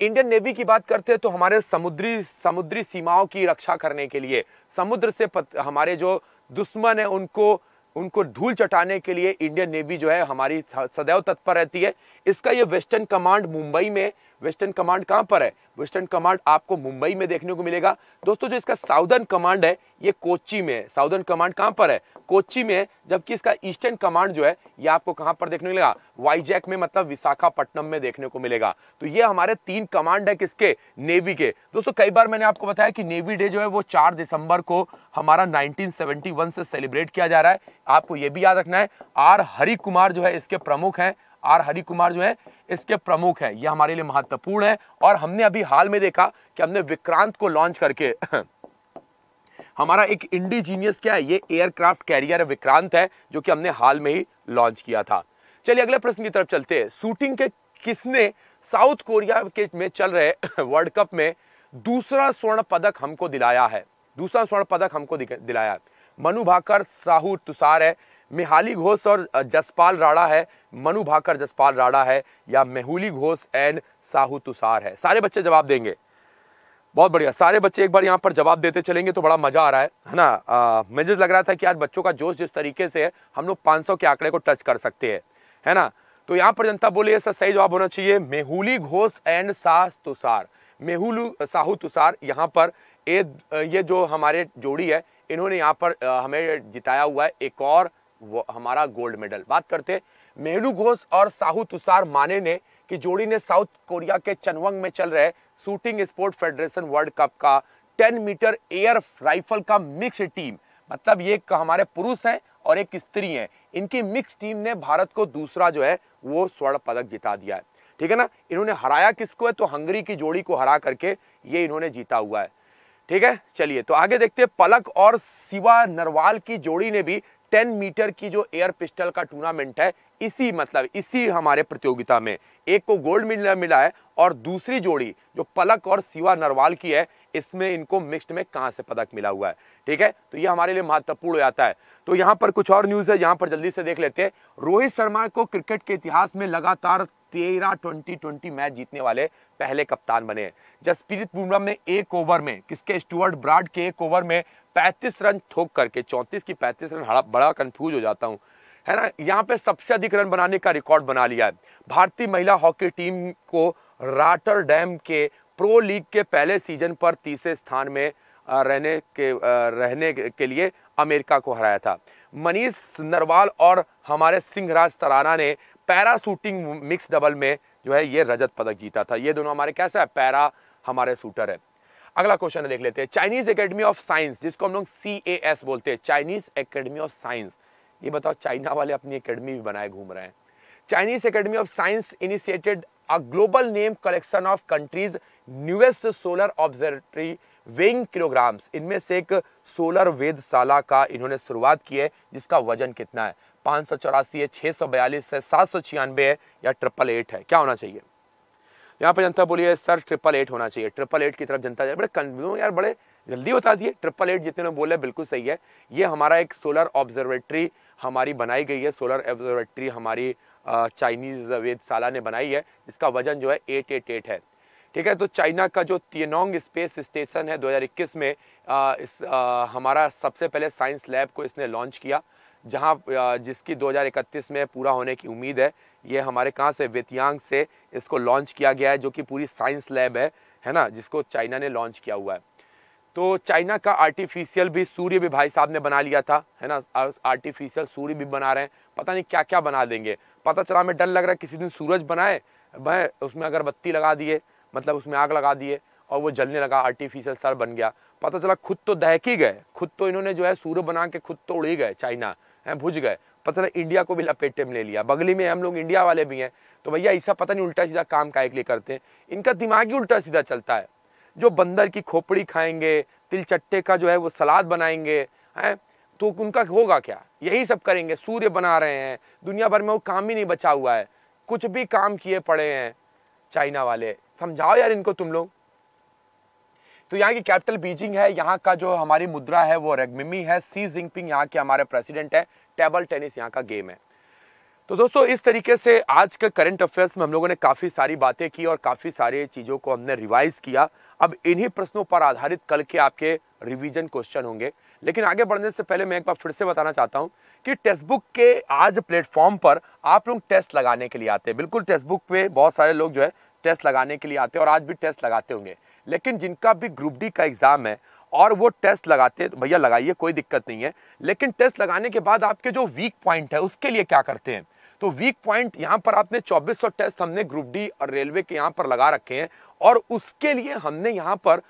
[SPEAKER 1] इंडियन नेवी की बात करते हैं तो हमारे समुद्री समुद्री सीमाओं की रक्षा करने के लिए समुद्र से पत, हमारे जो दुश्मन है उनको उनको धूल चटाने के लिए इंडियन नेवी जो है हमारी सदैव तत्पर रहती है इसका ये वेस्टर्न कमांड मुंबई में वेस्टर्न कमांड कहाँ पर है वेस्टर्न कमांड आपको मुंबई में देखने को मिलेगा दोस्तों जो इसका साउदर्न कमांड है ये कोची में है साउदर्न कमांड कहाँ पर है कोची में है जबकि इसका ईस्टर्न कमांड जो है ये आपको कहाँ पर देखने को मिलेगा वाईजैक में मतलब विशाखापट्टनम में देखने को मिलेगा तो ये हमारे तीन कमांड है किसके नेवी के दोस्तों कई बार मैंने आपको बताया कि नेवी डे जो है वो चार दिसंबर को हमारा नाइनटीन से सेलिब्रेट किया जा रहा है आपको ये भी याद रखना है आर हरि कुमार जो है इसके प्रमुख हैं आर हरी कुमार जो है इसके प्रमुख हैं ये हमारे लिए महत्वपूर्ण है और हमने अभी हाल में देखा कि हमने विक्रांत को लॉन्च करके [CLEARS THROAT] हमारा एक इंडिजीनियस क्या है ये एयरक्राफ्ट कैरियर विक्रांत है जो कि हमने हाल में ही लॉन्च किया था चलिए अगले प्रश्न की तरफ चलते हैं शूटिंग के किसने साउथ कोरिया के में चल रहे वर्ल्ड [CLEARS THROAT] कप में दूसरा स्वर्ण पदक हमको दिलाया है दूसरा स्वर्ण पदक हमको दिलाया मनु भाकर साहू तुषार है मिहाली घोष और जसपाल राणा है मनु भाकर जसपाल राणा है या मेहुली घोष एंड साहू तुषार है सारे बच्चे जवाब देंगे बहुत बढ़िया सारे बच्चे एक बार यहाँ पर जवाब देते चलेंगे तो बड़ा मजा आ रहा है है ना मुझे तो लग रहा था कि आज बच्चों का जोश जिस तरीके से है हम लोग पाँच के आंकड़े को टच कर सकते हैं है ना तो यहाँ पर जनता बोले सर सही जवाब होना चाहिए मेहुली घोष एंड साह तुषार मेहुलू साहू तुषार यहाँ पर ये जो हमारे जोड़ी है इन्होंने यहाँ पर हमें जिताया हुआ है एक और हमारा गोल्ड मेडल बात करते मेहनू घोष और साहू तुषार माने ने कि जोड़ी ने साउथ कोरिया के चनवंग में चल रहे shooting sport federation world cup का 10 मीटर एयर राइफल का मिक्स टीम मतलब ये हमारे पुरुष हैं और एक स्त्री हैं इनकी मिक्स टीम ने भारत को दूसरा जो है वो स्वर्ण पदक जिता दिया है ठीक है ना इन्होंने हराया किसको है तो हंगरी की जोड़ी को हरा करके ये इन्होंने जीता हुआ है ठीक है चलिए तो आगे देखते हैं पलक और शिवा नरवाल की जोड़ी ने भी टेन मीटर की जो एयर पिस्टल का टूर्नामेंट है इसी मतलब इसी हमारे प्रतियोगिता में एक को गोल्ड मेडल मिला है और दूसरी जोड़ी जो पलक और शिवा नरवाल की है इसमें इनको मिक्स्ड में कहां से पदक मिला हुआ है ठीक है तो ये हमारे लिए महत्वपूर्ण हो जाता है तो यहां पर कुछ और न्यूज़ है यहां पर जल्दी से देख लेते हैं रोहित शर्मा को क्रिकेट के इतिहास में लगातार तेरह ट्वेंटी ट्वेंटी मैच जीतने वाले पहले कप्तान बने जसप्रीत बुमराह ने एक ओवर में किसके स्टुअर्ट ब्राड के एक ओवर में पैंतीस रन थोक करके चौंतीस की पैंतीस रन बड़ा कंफ्यूज हो जाता हूँ है ना यहाँ पे सबसे अधिक रन बनाने का रिकॉर्ड बना लिया है भारतीय महिला हॉकी टीम को राटर डैम के प्रो लीग के पहले सीजन पर तीसरे स्थान में रहने के रहने के लिए अमेरिका को हराया था मनीष नरवाल और हमारे सिंहराज तराना ने पैरा शूटिंग मिक्स डबल में जो है ये रजत पदक जीता था ये दोनों हमारे कैसा है पैरा हमारे शूटर है अगला क्वेश्चन देख लेते हैं चाइनीज एकेडमी ऑफ साइंस जिसको हम लोग सी ए एस बोलते हैं चाइनीज एकेडमी ऑफ साइंस ये बताओ चाइना वाले अपनी एकेडमी भी बनाए घूम रहे हैं Chinese academy of science initiated a global name collection of countries newest solar observatory weighing kilograms इनमें से एक सोलर वेदशाला का इन्होंने शुरुआत की है जिसका वजन कितना है पाँच सौ चौरासी है छः सौ बयालीस है सात सौ छियानवे है या ट्रिपल एट है क्या होना चाहिए यहाँ पर जनता बोली है सर ट्रिपल एट होना चाहिए ट्रिपल एट की तरफ जनता जाए बड़े कंफ्यूज यार बड़े जल्दी बता दिए ट्रिपल एट जितने बोले बिल्कुल सही है ये हमारा एक सोलर ऑब्जर्वेटरी हमारी बनाई गई है सोलर ऑब्जर्वेटरी हमारी चाइनीज़ वेदशाला ने बनाई है इसका वजन जो है एट एट एट है ठीक है तो चाइना का जो तियनोंग स्पेस स्टेशन है 2021 में आ, इस आ, हमारा सबसे पहले साइंस लैब को इसने लॉन्च किया जहां जिसकी 2031 में पूरा होने की उम्मीद है ये हमारे कहाँ से वेतियांग से इसको लॉन्च किया गया है जो कि पूरी साइंस लैब है है ना जिसको चाइना ने लॉन्च किया हुआ है तो चाइना का आर्टिफिशियल भी सूर्य भी भाई साहब ने बना लिया था है ना आर्टिफिशियल सूर्य भी बना रहे हैं पता नहीं क्या क्या बना देंगे पता चला हमें डर लग रहा है किसी दिन सूरज बनाए मैं उसमें अगर बत्ती लगा दिए मतलब उसमें आग लगा दिए और वो जलने लगा आर्टिफिशियल सर बन गया पता चला खुद तो दहकी गए खुद तो इन्होंने जो है सूर्य बना के खुद तो उड़ी गए चाइना है भुज गए पता नहीं इंडिया को भी लपेटे में ले लिया बगली में हम लोग इंडिया वाले भी हैं तो भैया ऐसा पता नहीं उल्टा सीधा काम काय के लिए करते हैं इनका दिमाग ही उल्टा सीधा चलता है जो बंदर की खोपड़ी खाएंगे तिल चट्टे का जो है वो सलाद बनाएंगे हैं तो उनका होगा क्या यही सब करेंगे सूर्य बना रहे हैं दुनिया भर में वो काम ही नहीं बचा हुआ है कुछ भी काम किए पड़े हैं चाइना वाले समझाओ यार इनको तुम लोग तो यहाँ की कैपिटल बीजिंग है यहाँ का जो हमारी मुद्रा है वो रेगमिमी है सी जिंगपिंग यहाँ के हमारे प्रेसिडेंट है टेबल टेनिस यहाँ का गेम है तो दोस्तों इस तरीके से आज के करंट अफेयर्स में हम लोगों ने काफ़ी सारी बातें की और काफ़ी सारे चीज़ों को हमने रिवाइज किया अब इन्हीं प्रश्नों पर आधारित कल के आपके रिवीजन क्वेश्चन होंगे लेकिन आगे बढ़ने से पहले मैं एक बार फिर से बताना चाहता हूं कि टेस्ट बुक के आज प्लेटफॉर्म पर आप लोग टेस्ट लगाने के लिए आते हैं बिल्कुल टेस्ट बुक पे बहुत सारे लोग जो है टेस्ट लगाने के लिए आते हैं और आज भी टेस्ट लगाते होंगे लेकिन जिनका भी ग्रुप डी का एग्ज़ाम है और वो टेस्ट लगाते तो भैया लगाइए कोई दिक्कत नहीं है लेकिन टेस्ट लगाने के बाद आपके जो वीक पॉइंट है उसके लिए क्या करते हैं तो वीक पॉइंट यहाँ पर आपने 2400 टेस्ट हमने ग्रुप डी और रेलवे के यहाँ पर लगा रखे हैं और उसके लिए हमने यहाँ पर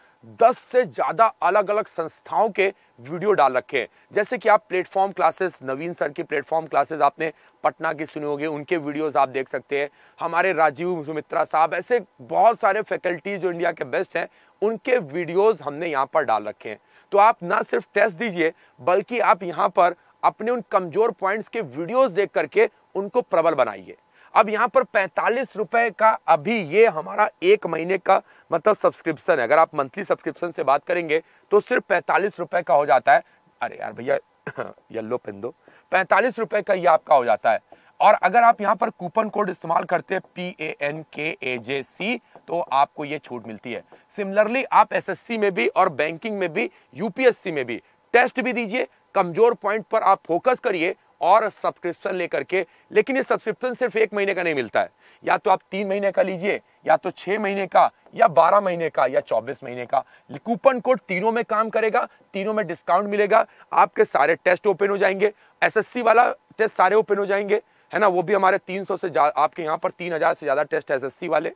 [SPEAKER 1] 10 से ज़्यादा अलग अलग संस्थाओं के वीडियो डाल रखे हैं जैसे कि आप प्लेटफॉर्म क्लासेस नवीन सर की प्लेटफॉर्म क्लासेस आपने पटना की सुनी होगी उनके वीडियोस आप देख सकते हैं हमारे राजीव सुमित्रा साहब ऐसे बहुत सारे फैकल्टीज जो इंडिया के बेस्ट हैं उनके वीडियोस हमने यहाँ पर डाल रखे हैं तो आप ना सिर्फ टेस्ट दीजिए बल्कि आप यहाँ पर अपने उन कमज़ोर पॉइंट्स के वीडियोस देख करके उनको प्रबल बनाइए अब यहाँ पर पैंतालीस रुपए का अभी ये हमारा एक महीने का मतलब सब्सक्रिप्शन है अगर आप मंथली सब्सक्रिप्शन से बात करेंगे तो सिर्फ पैंतालीस रुपए का हो जाता है अरे यार भैया [COUGHS] येल्लो पिंदो दो पैंतालीस रुपए का ये आपका हो जाता है और अगर आप यहाँ पर कूपन कोड इस्तेमाल करते हैं पी ए एन के ए जे सी तो आपको ये छूट मिलती है सिमिलरली आप एसएससी में भी और बैंकिंग में भी यूपीएससी में भी टेस्ट भी दीजिए कमजोर पॉइंट पर आप फोकस करिए और सब्सक्रिप्शन लेकर के लेकिन ये सब्सक्रिप्शन सिर्फ एक महीने का नहीं मिलता है या तो आप तीन महीने का लीजिए या तो छह महीने का या बारह महीने का या चौबीस महीने का कूपन कोड तीनों में काम करेगा तीनों में डिस्काउंट मिलेगा आपके सारे टेस्ट ओपन हो जाएंगे एसएससी वाला टेस्ट सारे ओपन हो जाएंगे है ना वो भी हमारे 300 से आपके यहाँ पर 3000 से ज़्यादा टेस्ट एसएससी वाले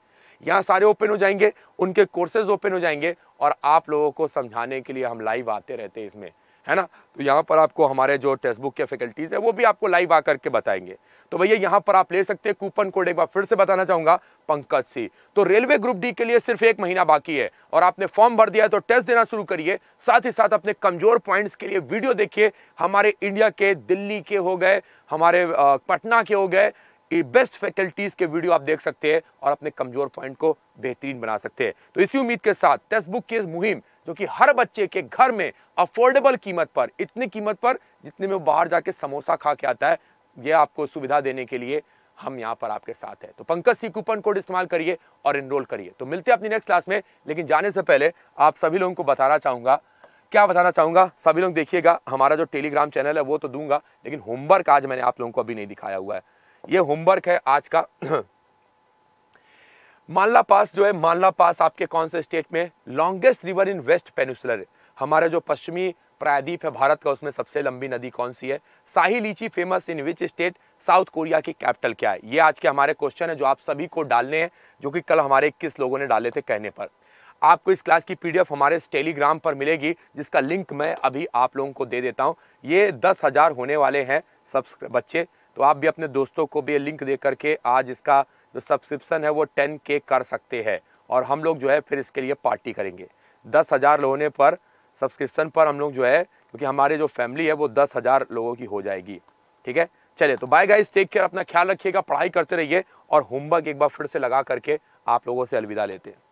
[SPEAKER 1] यहाँ सारे ओपन हो जाएंगे उनके कोर्सेज ओपन हो जाएंगे और आप लोगों को समझाने के लिए हम लाइव आते रहते हैं इसमें है ना तो यहाँ पर आपको हमारे जो टेक्स्ट बुक के फैकल्टीज़ है वो भी आपको लाइव आकर के बताएंगे तो भैया यहाँ पर आप ले सकते हैं कूपन कोड एक बार फिर से बताना चाहूंगा पंकज सी तो रेलवे ग्रुप डी के लिए सिर्फ एक महीना बाकी है और आपने फॉर्म भर दिया है तो टेस्ट देना शुरू करिए साथ ही साथ अपने कमजोर पॉइंट्स के लिए वीडियो देखिए हमारे इंडिया के दिल्ली के हो गए हमारे पटना के हो गए बेस्ट फैकल्टीज़ के वीडियो आप देख सकते हैं और अपने कमजोर पॉइंट को बेहतरीन बना सकते हैं तो इसी उम्मीद के साथ टेक्स्ट बुक की मुहिम जो कि हर बच्चे के घर में अफोर्डेबल कीमत पर इतनी कीमत पर जितने में वो बाहर जाके समोसा खा के आता है ये आपको सुविधा देने के लिए हम यहाँ पर आपके साथ हैं तो पंकज सी कूपन कोड इस्तेमाल करिए और इनरोल करिए तो मिलते हैं अपनी नेक्स्ट क्लास में लेकिन जाने से पहले आप सभी लोगों को बताना चाहूँगा क्या बताना चाहूँगा सभी लोग देखिएगा हमारा जो टेलीग्राम चैनल है वो तो दूंगा लेकिन होमवर्क आज मैंने आप लोगों को अभी नहीं दिखाया हुआ है ये होमवर्क है आज का [CLEARS THROAT] मालला पास जो है मालला पास आपके कौन से स्टेट में longest river in west peninsular है हमारा जो पश्चिमी प्रायद्वीप है भारत का उसमें सबसे लंबी नदी कौन सी है साही लीची famous in which state South Korea की कैपिटल क्या है ये आज के हमारे क्वेश्चन है जो आप सभी को डालने हैं जो कि कल हमारे इक्कीस लोगों ने डाले थे कहने पर आपको इस क्लास की पीडीएफ हमारे टेलीग्राम पर मिलेगी जिसका लिंक मैं अभी आप लोगों को दे देता हूँ ये दस हज़ार होने वाले हैं सब बच्चे तो आप भी अपने दोस्तों को भी लिंक दे करके आज इसका जो सब्सक्रिप्शन है वो टेन के कर सकते हैं और हम लोग जो है फिर इसके लिए पार्टी करेंगे दस हज़ार होने पर सब्सक्रिप्शन पर हम लोग जो है क्योंकि हमारे जो फैमिली है वो दस हज़ार लोगों की हो जाएगी ठीक है चलिए तो बाय गाइस टेक केयर अपना ख्याल रखिएगा पढ़ाई करते रहिए और होमवर्क एक बार फिर से लगा करके आप लोगों से अलविदा लेते हैं